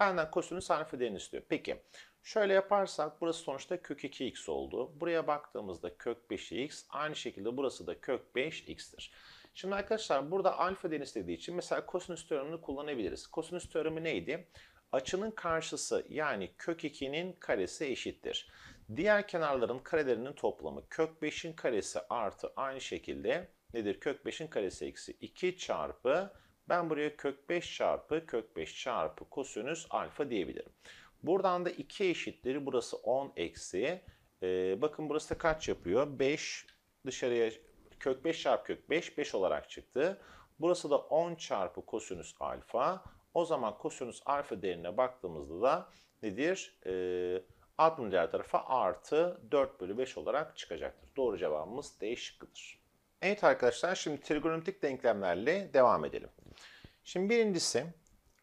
Benden kosinüs alfa değerini istiyor. Peki şöyle yaparsak burası sonuçta kök 2x oldu. Buraya baktığımızda kök 5x aynı şekilde burası da kök 5x'tir. Şimdi arkadaşlar burada alfa değerini istediği için mesela kosinüs teoremini kullanabiliriz. Kosinüs teoremi neydi? açının karşısı yani kök 2'nin karesi eşittir. Diğer kenarların karelerinin toplamı kök 5'in karesi artı aynı şekilde nedir? Kök 5'in karesi eksi 2 çarpı ben buraya kök 5 çarpı kök 5 çarpı kosinüs alfa diyebilirim. Buradan da 2 eşittir. Burası 10 eksi. Ee, bakın burası da kaç yapıyor? 5 dışarıya kök 5 çarpı kök 5 5 olarak çıktı. Burası da 10 çarpı kosinüs alfa. O zaman kosinüs alfa değerine baktığımızda da nedir? E, ee, admin diğer tarafa artı 4 bölü 5 olarak çıkacaktır. Doğru cevabımız D şıkkıdır. Evet arkadaşlar şimdi trigonometrik denklemlerle devam edelim. Şimdi birincisi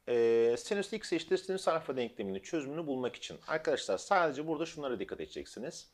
e, sinüs x eşittir sinüs alfa denkleminin çözümünü bulmak için. Arkadaşlar sadece burada şunlara dikkat edeceksiniz.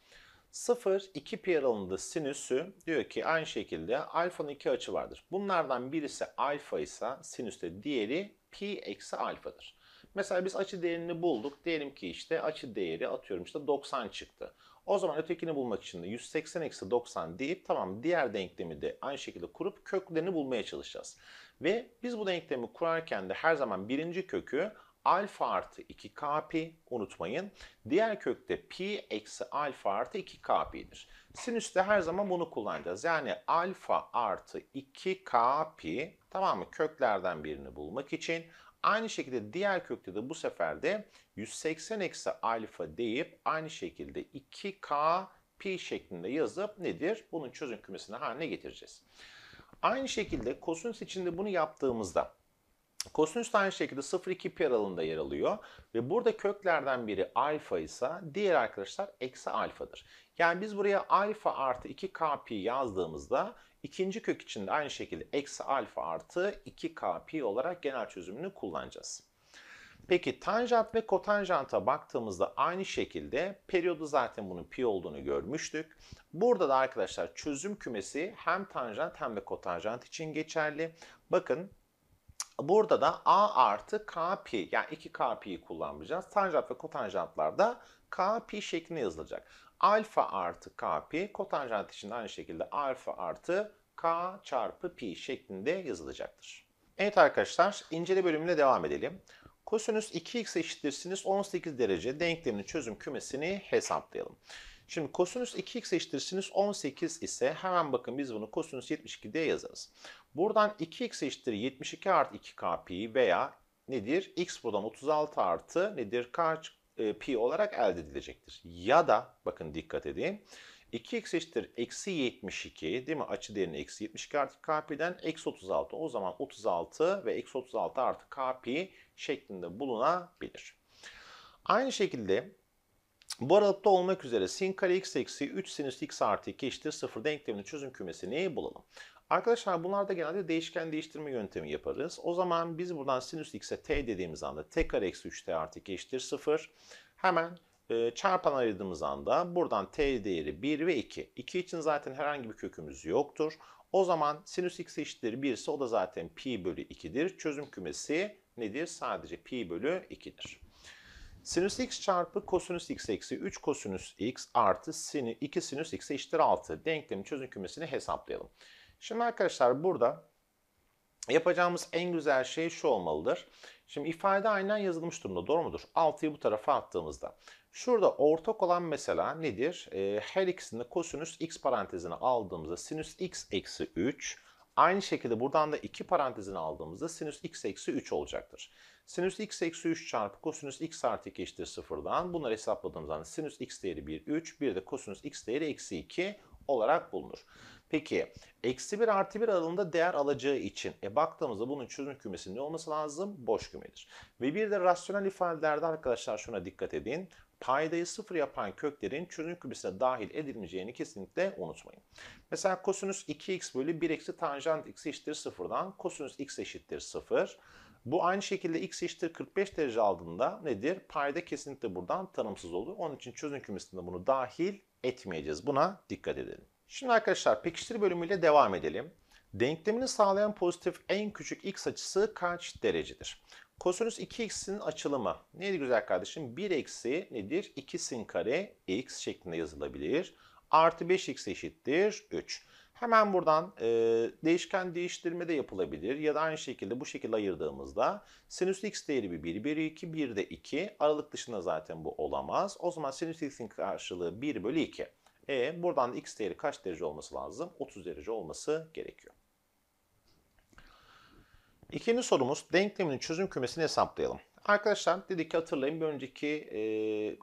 0, 2 pi aralığında sinüsü diyor ki aynı şekilde alfanın iki açı vardır. Bunlardan birisi alfa ise sinüste diğeri pi eksi alfadır. Mesela biz açı değerini bulduk. Diyelim ki işte açı değeri atıyorum işte 90 çıktı. O zaman ötekini bulmak için de 180 eksi 90 deyip tamam diğer denklemi de aynı şekilde kurup köklerini bulmaya çalışacağız. Ve biz bu denklemi kurarken de her zaman birinci kökü alfa artı 2k pi unutmayın. Diğer kökte pi eksi alfa artı 2k pi'dir. Sinüste her zaman bunu kullanacağız. Yani alfa artı 2k pi tamam mı köklerden birini bulmak için Aynı şekilde diğer kökte de bu sefer de 180 eksi alfa deyip aynı şekilde 2k pi şeklinde yazıp nedir? Bunun çözüm kümesini haline getireceğiz. Aynı şekilde kosinüs içinde bunu yaptığımızda Kosinüs de aynı şekilde 0,2 pi aralığında yer alıyor ve burada köklerden biri alfa ise diğer arkadaşlar eksi alfadır. Yani biz buraya alfa artı 2k pi yazdığımızda ikinci kök için de aynı şekilde eksi alfa artı 2k pi olarak genel çözümünü kullanacağız. Peki tanjant ve kotanjanta baktığımızda aynı şekilde periyodu zaten bunun pi olduğunu görmüştük. Burada da arkadaşlar çözüm kümesi hem tanjant hem de kotanjant için geçerli. Bakın Burada da a artı k pi yani iki k pi'yi kullanmayacağız. Tanjant ve kotanjantlarda k pi şeklinde yazılacak. Alfa artı k pi kotanjant için aynı şekilde alfa artı k çarpı pi şeklinde yazılacaktır. Evet arkadaşlar incele bölümüne devam edelim. Kosinüs 2x eşittir sinüs 18 derece denkleminin çözüm kümesini hesaplayalım. Şimdi kosinüs 2x eşittir sinüs 18 ise hemen bakın biz bunu kosinüs 72 diye yazarız. Buradan 2x eşittir 72 artı 2k pi veya nedir? x buradan 36 artı nedir? k e, pi olarak elde edilecektir. Ya da bakın dikkat edin. 2x eşittir eksi 72 değil mi? Açı değerini eksi 72 artı pi'den eksi 36. O zaman 36 ve eksi 36 artı pi şeklinde bulunabilir. Aynı şekilde bu aralıkta olmak üzere sin kare x eksi 3 sinüs x artı 2 eşittir 0 denkleminin çözüm kümesini bulalım. Arkadaşlar bunlarda genelde değişken değiştirme yöntemi yaparız. O zaman biz buradan sinüs x'e t dediğimiz anda t kare eksi 3t artı 2 eşittir 0. Hemen e, çarpan ayırdığımız anda buradan t değeri 1 ve 2. 2 için zaten herhangi bir kökümüz yoktur. O zaman sinüs x eşittir 1 ise o da zaten pi bölü 2'dir. Çözüm kümesi nedir? Sadece pi bölü 2'dir. Sinüs x çarpı kosinüs x eksi 3 kosinüs x artı sin 2 sinüs x eşittir 6 denklemin çözüm kümesini hesaplayalım. Şimdi arkadaşlar burada yapacağımız en güzel şey şu olmalıdır. Şimdi ifade aynen yazılmış durumda doğru mudur? 6'yı bu tarafa attığımızda. Şurada ortak olan mesela nedir? Ee, her ikisini kosinüs x parantezine aldığımızda sinüs x eksi 3 Aynı şekilde buradan da 2 parantezine aldığımızda sinüs x eksi 3 olacaktır. Sinüs x eksi 3 çarpı kosinüs x artı 2 eşittir sıfırdan. Bunları hesapladığımız zaman sinüs x değeri 1, 3. Bir de kosinüs x değeri eksi 2 olarak bulunur. Peki eksi 1 artı 1 aralığında değer alacağı için e, baktığımızda bunun çözüm kümesinin ne olması lazım? Boş kümedir. Ve bir de rasyonel ifadelerde arkadaşlar şuna dikkat edin. Paydayı sıfır yapan köklerin çözüm kümesine dahil edilmeyeceğini kesinlikle unutmayın. Mesela kosinüs 2x bölü 1 eksi tanjant x eşittir sıfırdan kosinüs x eşittir sıfır. Bu aynı şekilde x eşittir 45 derece aldığında nedir? Payda kesinlikle buradan tanımsız olur. Onun için çözüm kümesinde bunu dahil etmeyeceğiz. Buna dikkat edelim. Şimdi arkadaşlar pekiştir bölümüyle devam edelim. Denklemini sağlayan pozitif en küçük x açısı kaç derecedir? Kosinüs 2x'in açılımı nedir güzel kardeşim? 1 eksi nedir? 2 sin kare x şeklinde yazılabilir. Artı 5x eşittir 3. Hemen buradan e, değişken değiştirme de yapılabilir ya da aynı şekilde bu şekilde ayırdığımızda sinüs x değeri bir 1 bölü 2, 1 de 2. Aralık dışında zaten bu olamaz. O zaman sinüs x'in karşılığı 1 bölü 2. E buradan x değeri kaç derece olması lazım? 30 derece olması gerekiyor. İkinci sorumuz denklemin çözüm kümesini hesaplayalım. Arkadaşlar dedik ki hatırlayın bir önceki e,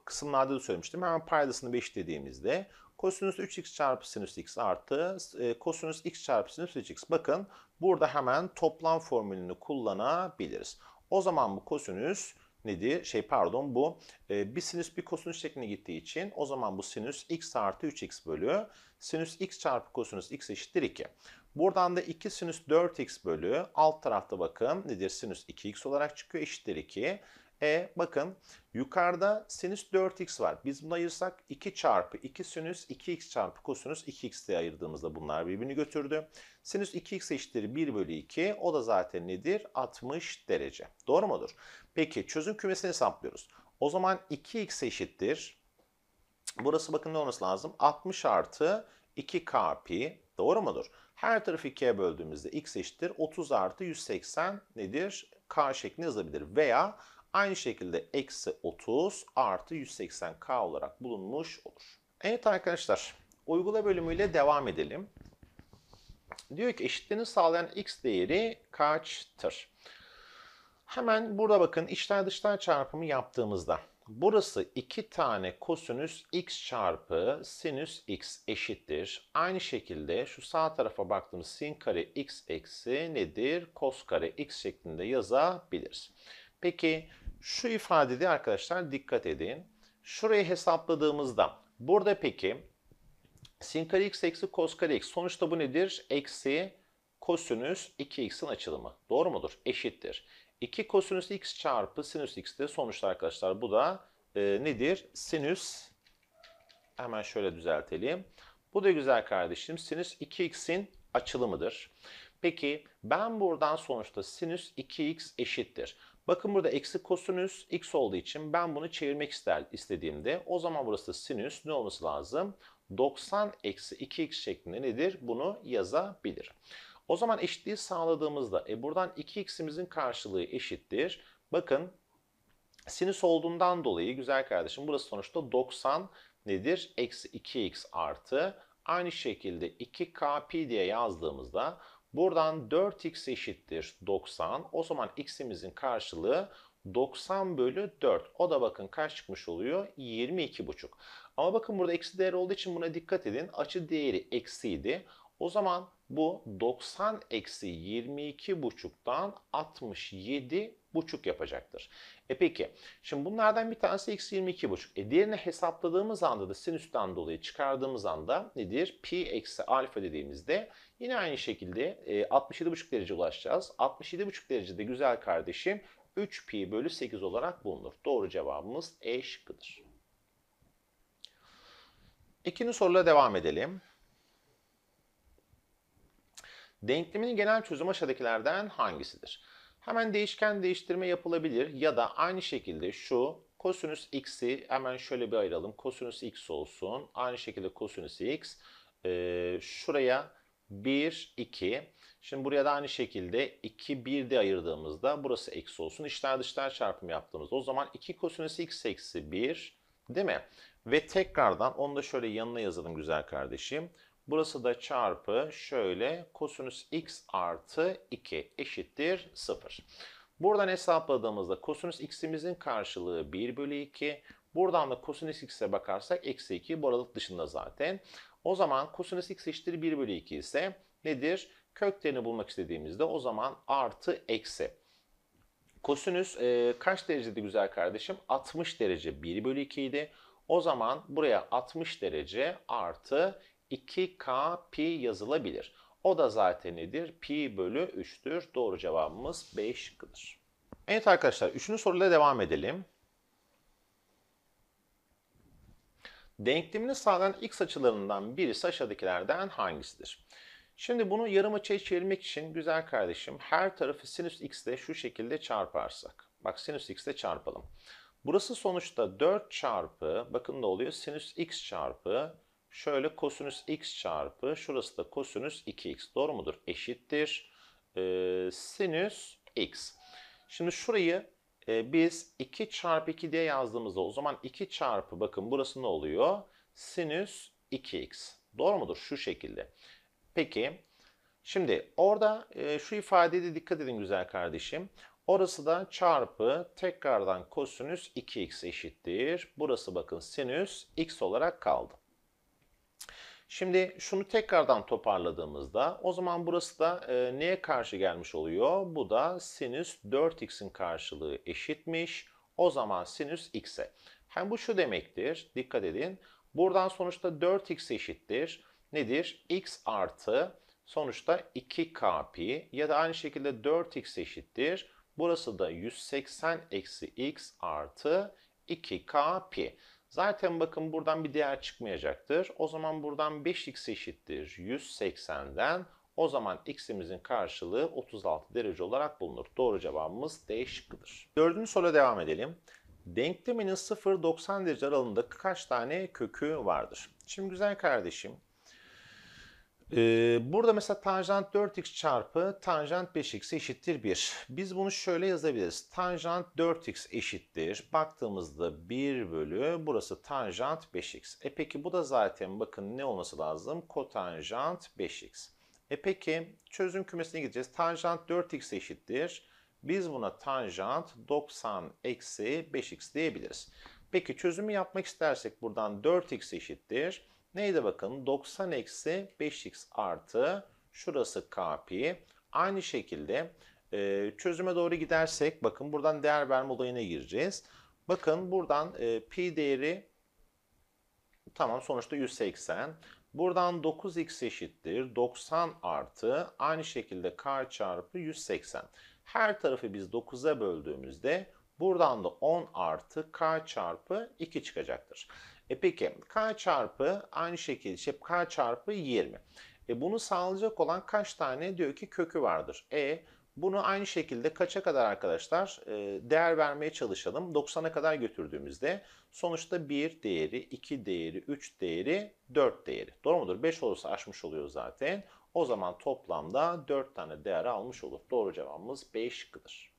kısımlarda da söylemiştim. Hemen paydasını 5 dediğimizde kosinüs 3x çarpı sinüs x artı e, kosinüs x çarpı sinüs 3x. Bakın burada hemen toplam formülünü kullanabiliriz. O zaman bu kosinüs nedir? Şey pardon bu e, bir sinüs bir kosinüs şeklinde gittiği için o zaman bu sinüs x artı 3x bölü sinüs x çarpı kosinüs x eşittir 2. Buradan da 2 sinüs 4x bölü alt tarafta bakın nedir sinüs 2x olarak çıkıyor eşittir 2. E bakın yukarıda sinüs 4x var. Biz bunu ayırsak 2 çarpı 2 sinüs 2x çarpı kosinüs 2x diye ayırdığımızda bunlar birbirini götürdü. Sinüs 2x eşittir 1 bölü 2 o da zaten nedir? 60 derece. Doğru mudur? Peki çözüm kümesini hesaplıyoruz. O zaman 2x eşittir. Burası bakın ne olması lazım? 60 artı 2 k pi. Doğru mudur? Her tarafı ikiye böldüğümüzde x eşittir 30 artı 180 nedir? K şeklinde yazabilir veya aynı şekilde eksi 30 artı 180k olarak bulunmuş olur. Evet arkadaşlar uygula bölümüyle devam edelim. Diyor ki eşitliğini sağlayan x değeri kaçtır? Hemen burada bakın içler dışlar çarpımı yaptığımızda Burası 2 tane kosinüs x çarpı sinüs x eşittir. Aynı şekilde şu sağ tarafa baktığımız sin kare x eksi nedir? Kos kare x şeklinde yazabiliriz. Peki şu ifadede arkadaşlar dikkat edin. Şurayı hesapladığımızda burada peki sin kare x eksi kos kare x sonuçta bu nedir? Eksi kosinüs 2x'in açılımı. Doğru mudur? Eşittir. 2 kosinüs x çarpı sinüs x de Sonuçta arkadaşlar bu da e, nedir? Sinüs hemen şöyle düzeltelim. Bu da güzel kardeşim. Sinüs 2x'in açılımıdır. Peki ben buradan sonuçta sinüs 2x eşittir. Bakın burada eksi kosinüs x olduğu için ben bunu çevirmek ister istediğimde o zaman burası sinüs ne olması lazım? 90 eksi 2x şeklinde nedir? Bunu yazabilirim. O zaman eşitliği sağladığımızda e buradan 2x'imizin karşılığı eşittir. Bakın sinüs olduğundan dolayı güzel kardeşim burası sonuçta 90 nedir? Eksi 2x artı. Aynı şekilde 2kp diye yazdığımızda buradan 4x eşittir 90. O zaman x'imizin karşılığı 90 bölü 4. O da bakın kaç çıkmış oluyor? 22,5. Ama bakın burada eksi değer olduğu için buna dikkat edin. Açı değeri eksiydi. O zaman bu 90 eksi 22 buçuktan 67 buçuk yapacaktır. E peki şimdi bunlardan bir tanesi eksi 22 buçuk. E diğerini hesapladığımız anda da sinüsten dolayı çıkardığımız anda nedir? Pi eksi alfa dediğimizde yine aynı şekilde e, 67 buçuk derece ulaşacağız. 67 buçuk derecede güzel kardeşim 3 pi bölü 8 olarak bulunur. Doğru cevabımız E şıkkıdır. İkinci soruyla devam edelim. Denklemin genel çözümü aşağıdakilerden hangisidir? Hemen değişken değiştirme yapılabilir ya da aynı şekilde şu kosinüs x'i hemen şöyle bir ayıralım. Kosinüs x olsun. Aynı şekilde kosinüs x. E, şuraya 1, 2. Şimdi buraya da aynı şekilde 2, 1 1'de ayırdığımızda burası eksi olsun. İçler dışlar çarpım yaptığımızda o zaman 2 kosinüs x eksi 1 değil mi? Ve tekrardan onu da şöyle yanına yazalım güzel kardeşim. Burası da çarpı şöyle kosinüs x artı 2 eşittir 0. Buradan hesapladığımızda kosinüs x'imizin karşılığı 1 bölü 2. Buradan da kosinüs x'e bakarsak eksi 2 bu aralık dışında zaten. O zaman kosinüs x eşittir 1 bölü 2 ise nedir? Köklerini bulmak istediğimizde o zaman artı eksi. Kosinüs e, kaç derecede güzel kardeşim? 60 derece 1 bölü 2 idi. O zaman buraya 60 derece artı 2K pi yazılabilir. O da zaten nedir? Pi bölü 3'tür. Doğru cevabımız B şıkkıdır. Evet arkadaşlar üçüncü soruyla devam edelim. Denklemini sağlayan x açılarından birisi aşağıdakilerden hangisidir? Şimdi bunu yarım açıya çevirmek için güzel kardeşim her tarafı sinüs x ile şu şekilde çarparsak. Bak sinüs x ile çarpalım. Burası sonuçta 4 çarpı bakın ne oluyor? Sinüs x çarpı Şöyle kosinüs x çarpı şurası da kosinüs 2x doğru mudur? Eşittir. Ee, sinüs x. Şimdi şurayı e, biz 2 çarpı 2 diye yazdığımızda o zaman 2 çarpı bakın burası ne oluyor? Sinüs 2x. Doğru mudur? Şu şekilde. Peki şimdi orada e, şu ifadeye de dikkat edin güzel kardeşim. Orası da çarpı tekrardan kosinüs 2x eşittir. Burası bakın sinüs x olarak kaldı. Şimdi şunu tekrardan toparladığımızda o zaman burası da e, neye karşı gelmiş oluyor? Bu da sinüs 4x'in karşılığı eşitmiş. O zaman sinüs x'e. Hem bu şu demektir. Dikkat edin. Buradan sonuçta 4x eşittir. Nedir? x artı sonuçta 2k pi ya da aynı şekilde 4x eşittir. Burası da 180 eksi x artı 2k pi. Zaten bakın buradan bir değer çıkmayacaktır. O zaman buradan 5x eşittir 180'den. O zaman x'imizin karşılığı 36 derece olarak bulunur. Doğru cevabımız D şıkkıdır. Dördüncü soruya devam edelim. Denkleminin 0-90 derece aralığında kaç tane kökü vardır? Şimdi güzel kardeşim ee, burada mesela tanjant 4x çarpı tanjant 5x eşittir 1. Biz bunu şöyle yazabiliriz. Tanjant 4x eşittir. Baktığımızda 1 bölü burası tanjant 5x. E peki bu da zaten bakın ne olması lazım? Kotanjant 5x. E peki çözüm kümesine gideceğiz. Tanjant 4x eşittir. Biz buna tanjant 90 eksi 5x diyebiliriz. Peki çözümü yapmak istersek buradan 4x eşittir. Neydi bakın? 90 eksi 5x artı şurası k pi. Aynı şekilde e, çözüme doğru gidersek bakın buradan değer verme olayına gireceğiz. Bakın buradan e, pi değeri tamam sonuçta 180. Buradan 9x eşittir 90 artı aynı şekilde k çarpı 180. Her tarafı biz 9'a böldüğümüzde buradan da 10 artı k çarpı 2 çıkacaktır. E peki k çarpı aynı şekilde şey k çarpı 20. E bunu sağlayacak olan kaç tane diyor ki kökü vardır. E bunu aynı şekilde kaça kadar arkadaşlar e, değer vermeye çalışalım. 90'a kadar götürdüğümüzde sonuçta 1 değeri, 2 değeri, 3 değeri, 4 değeri. Doğru mudur? 5 olursa aşmış oluyor zaten. O zaman toplamda 4 tane değer almış olur. Doğru cevabımız B şıkkıdır.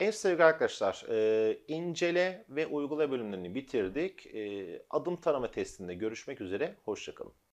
Evet sevgili arkadaşlar, e, incele ve uygula bölümlerini bitirdik. E, adım tarama testinde görüşmek üzere, hoşçakalın.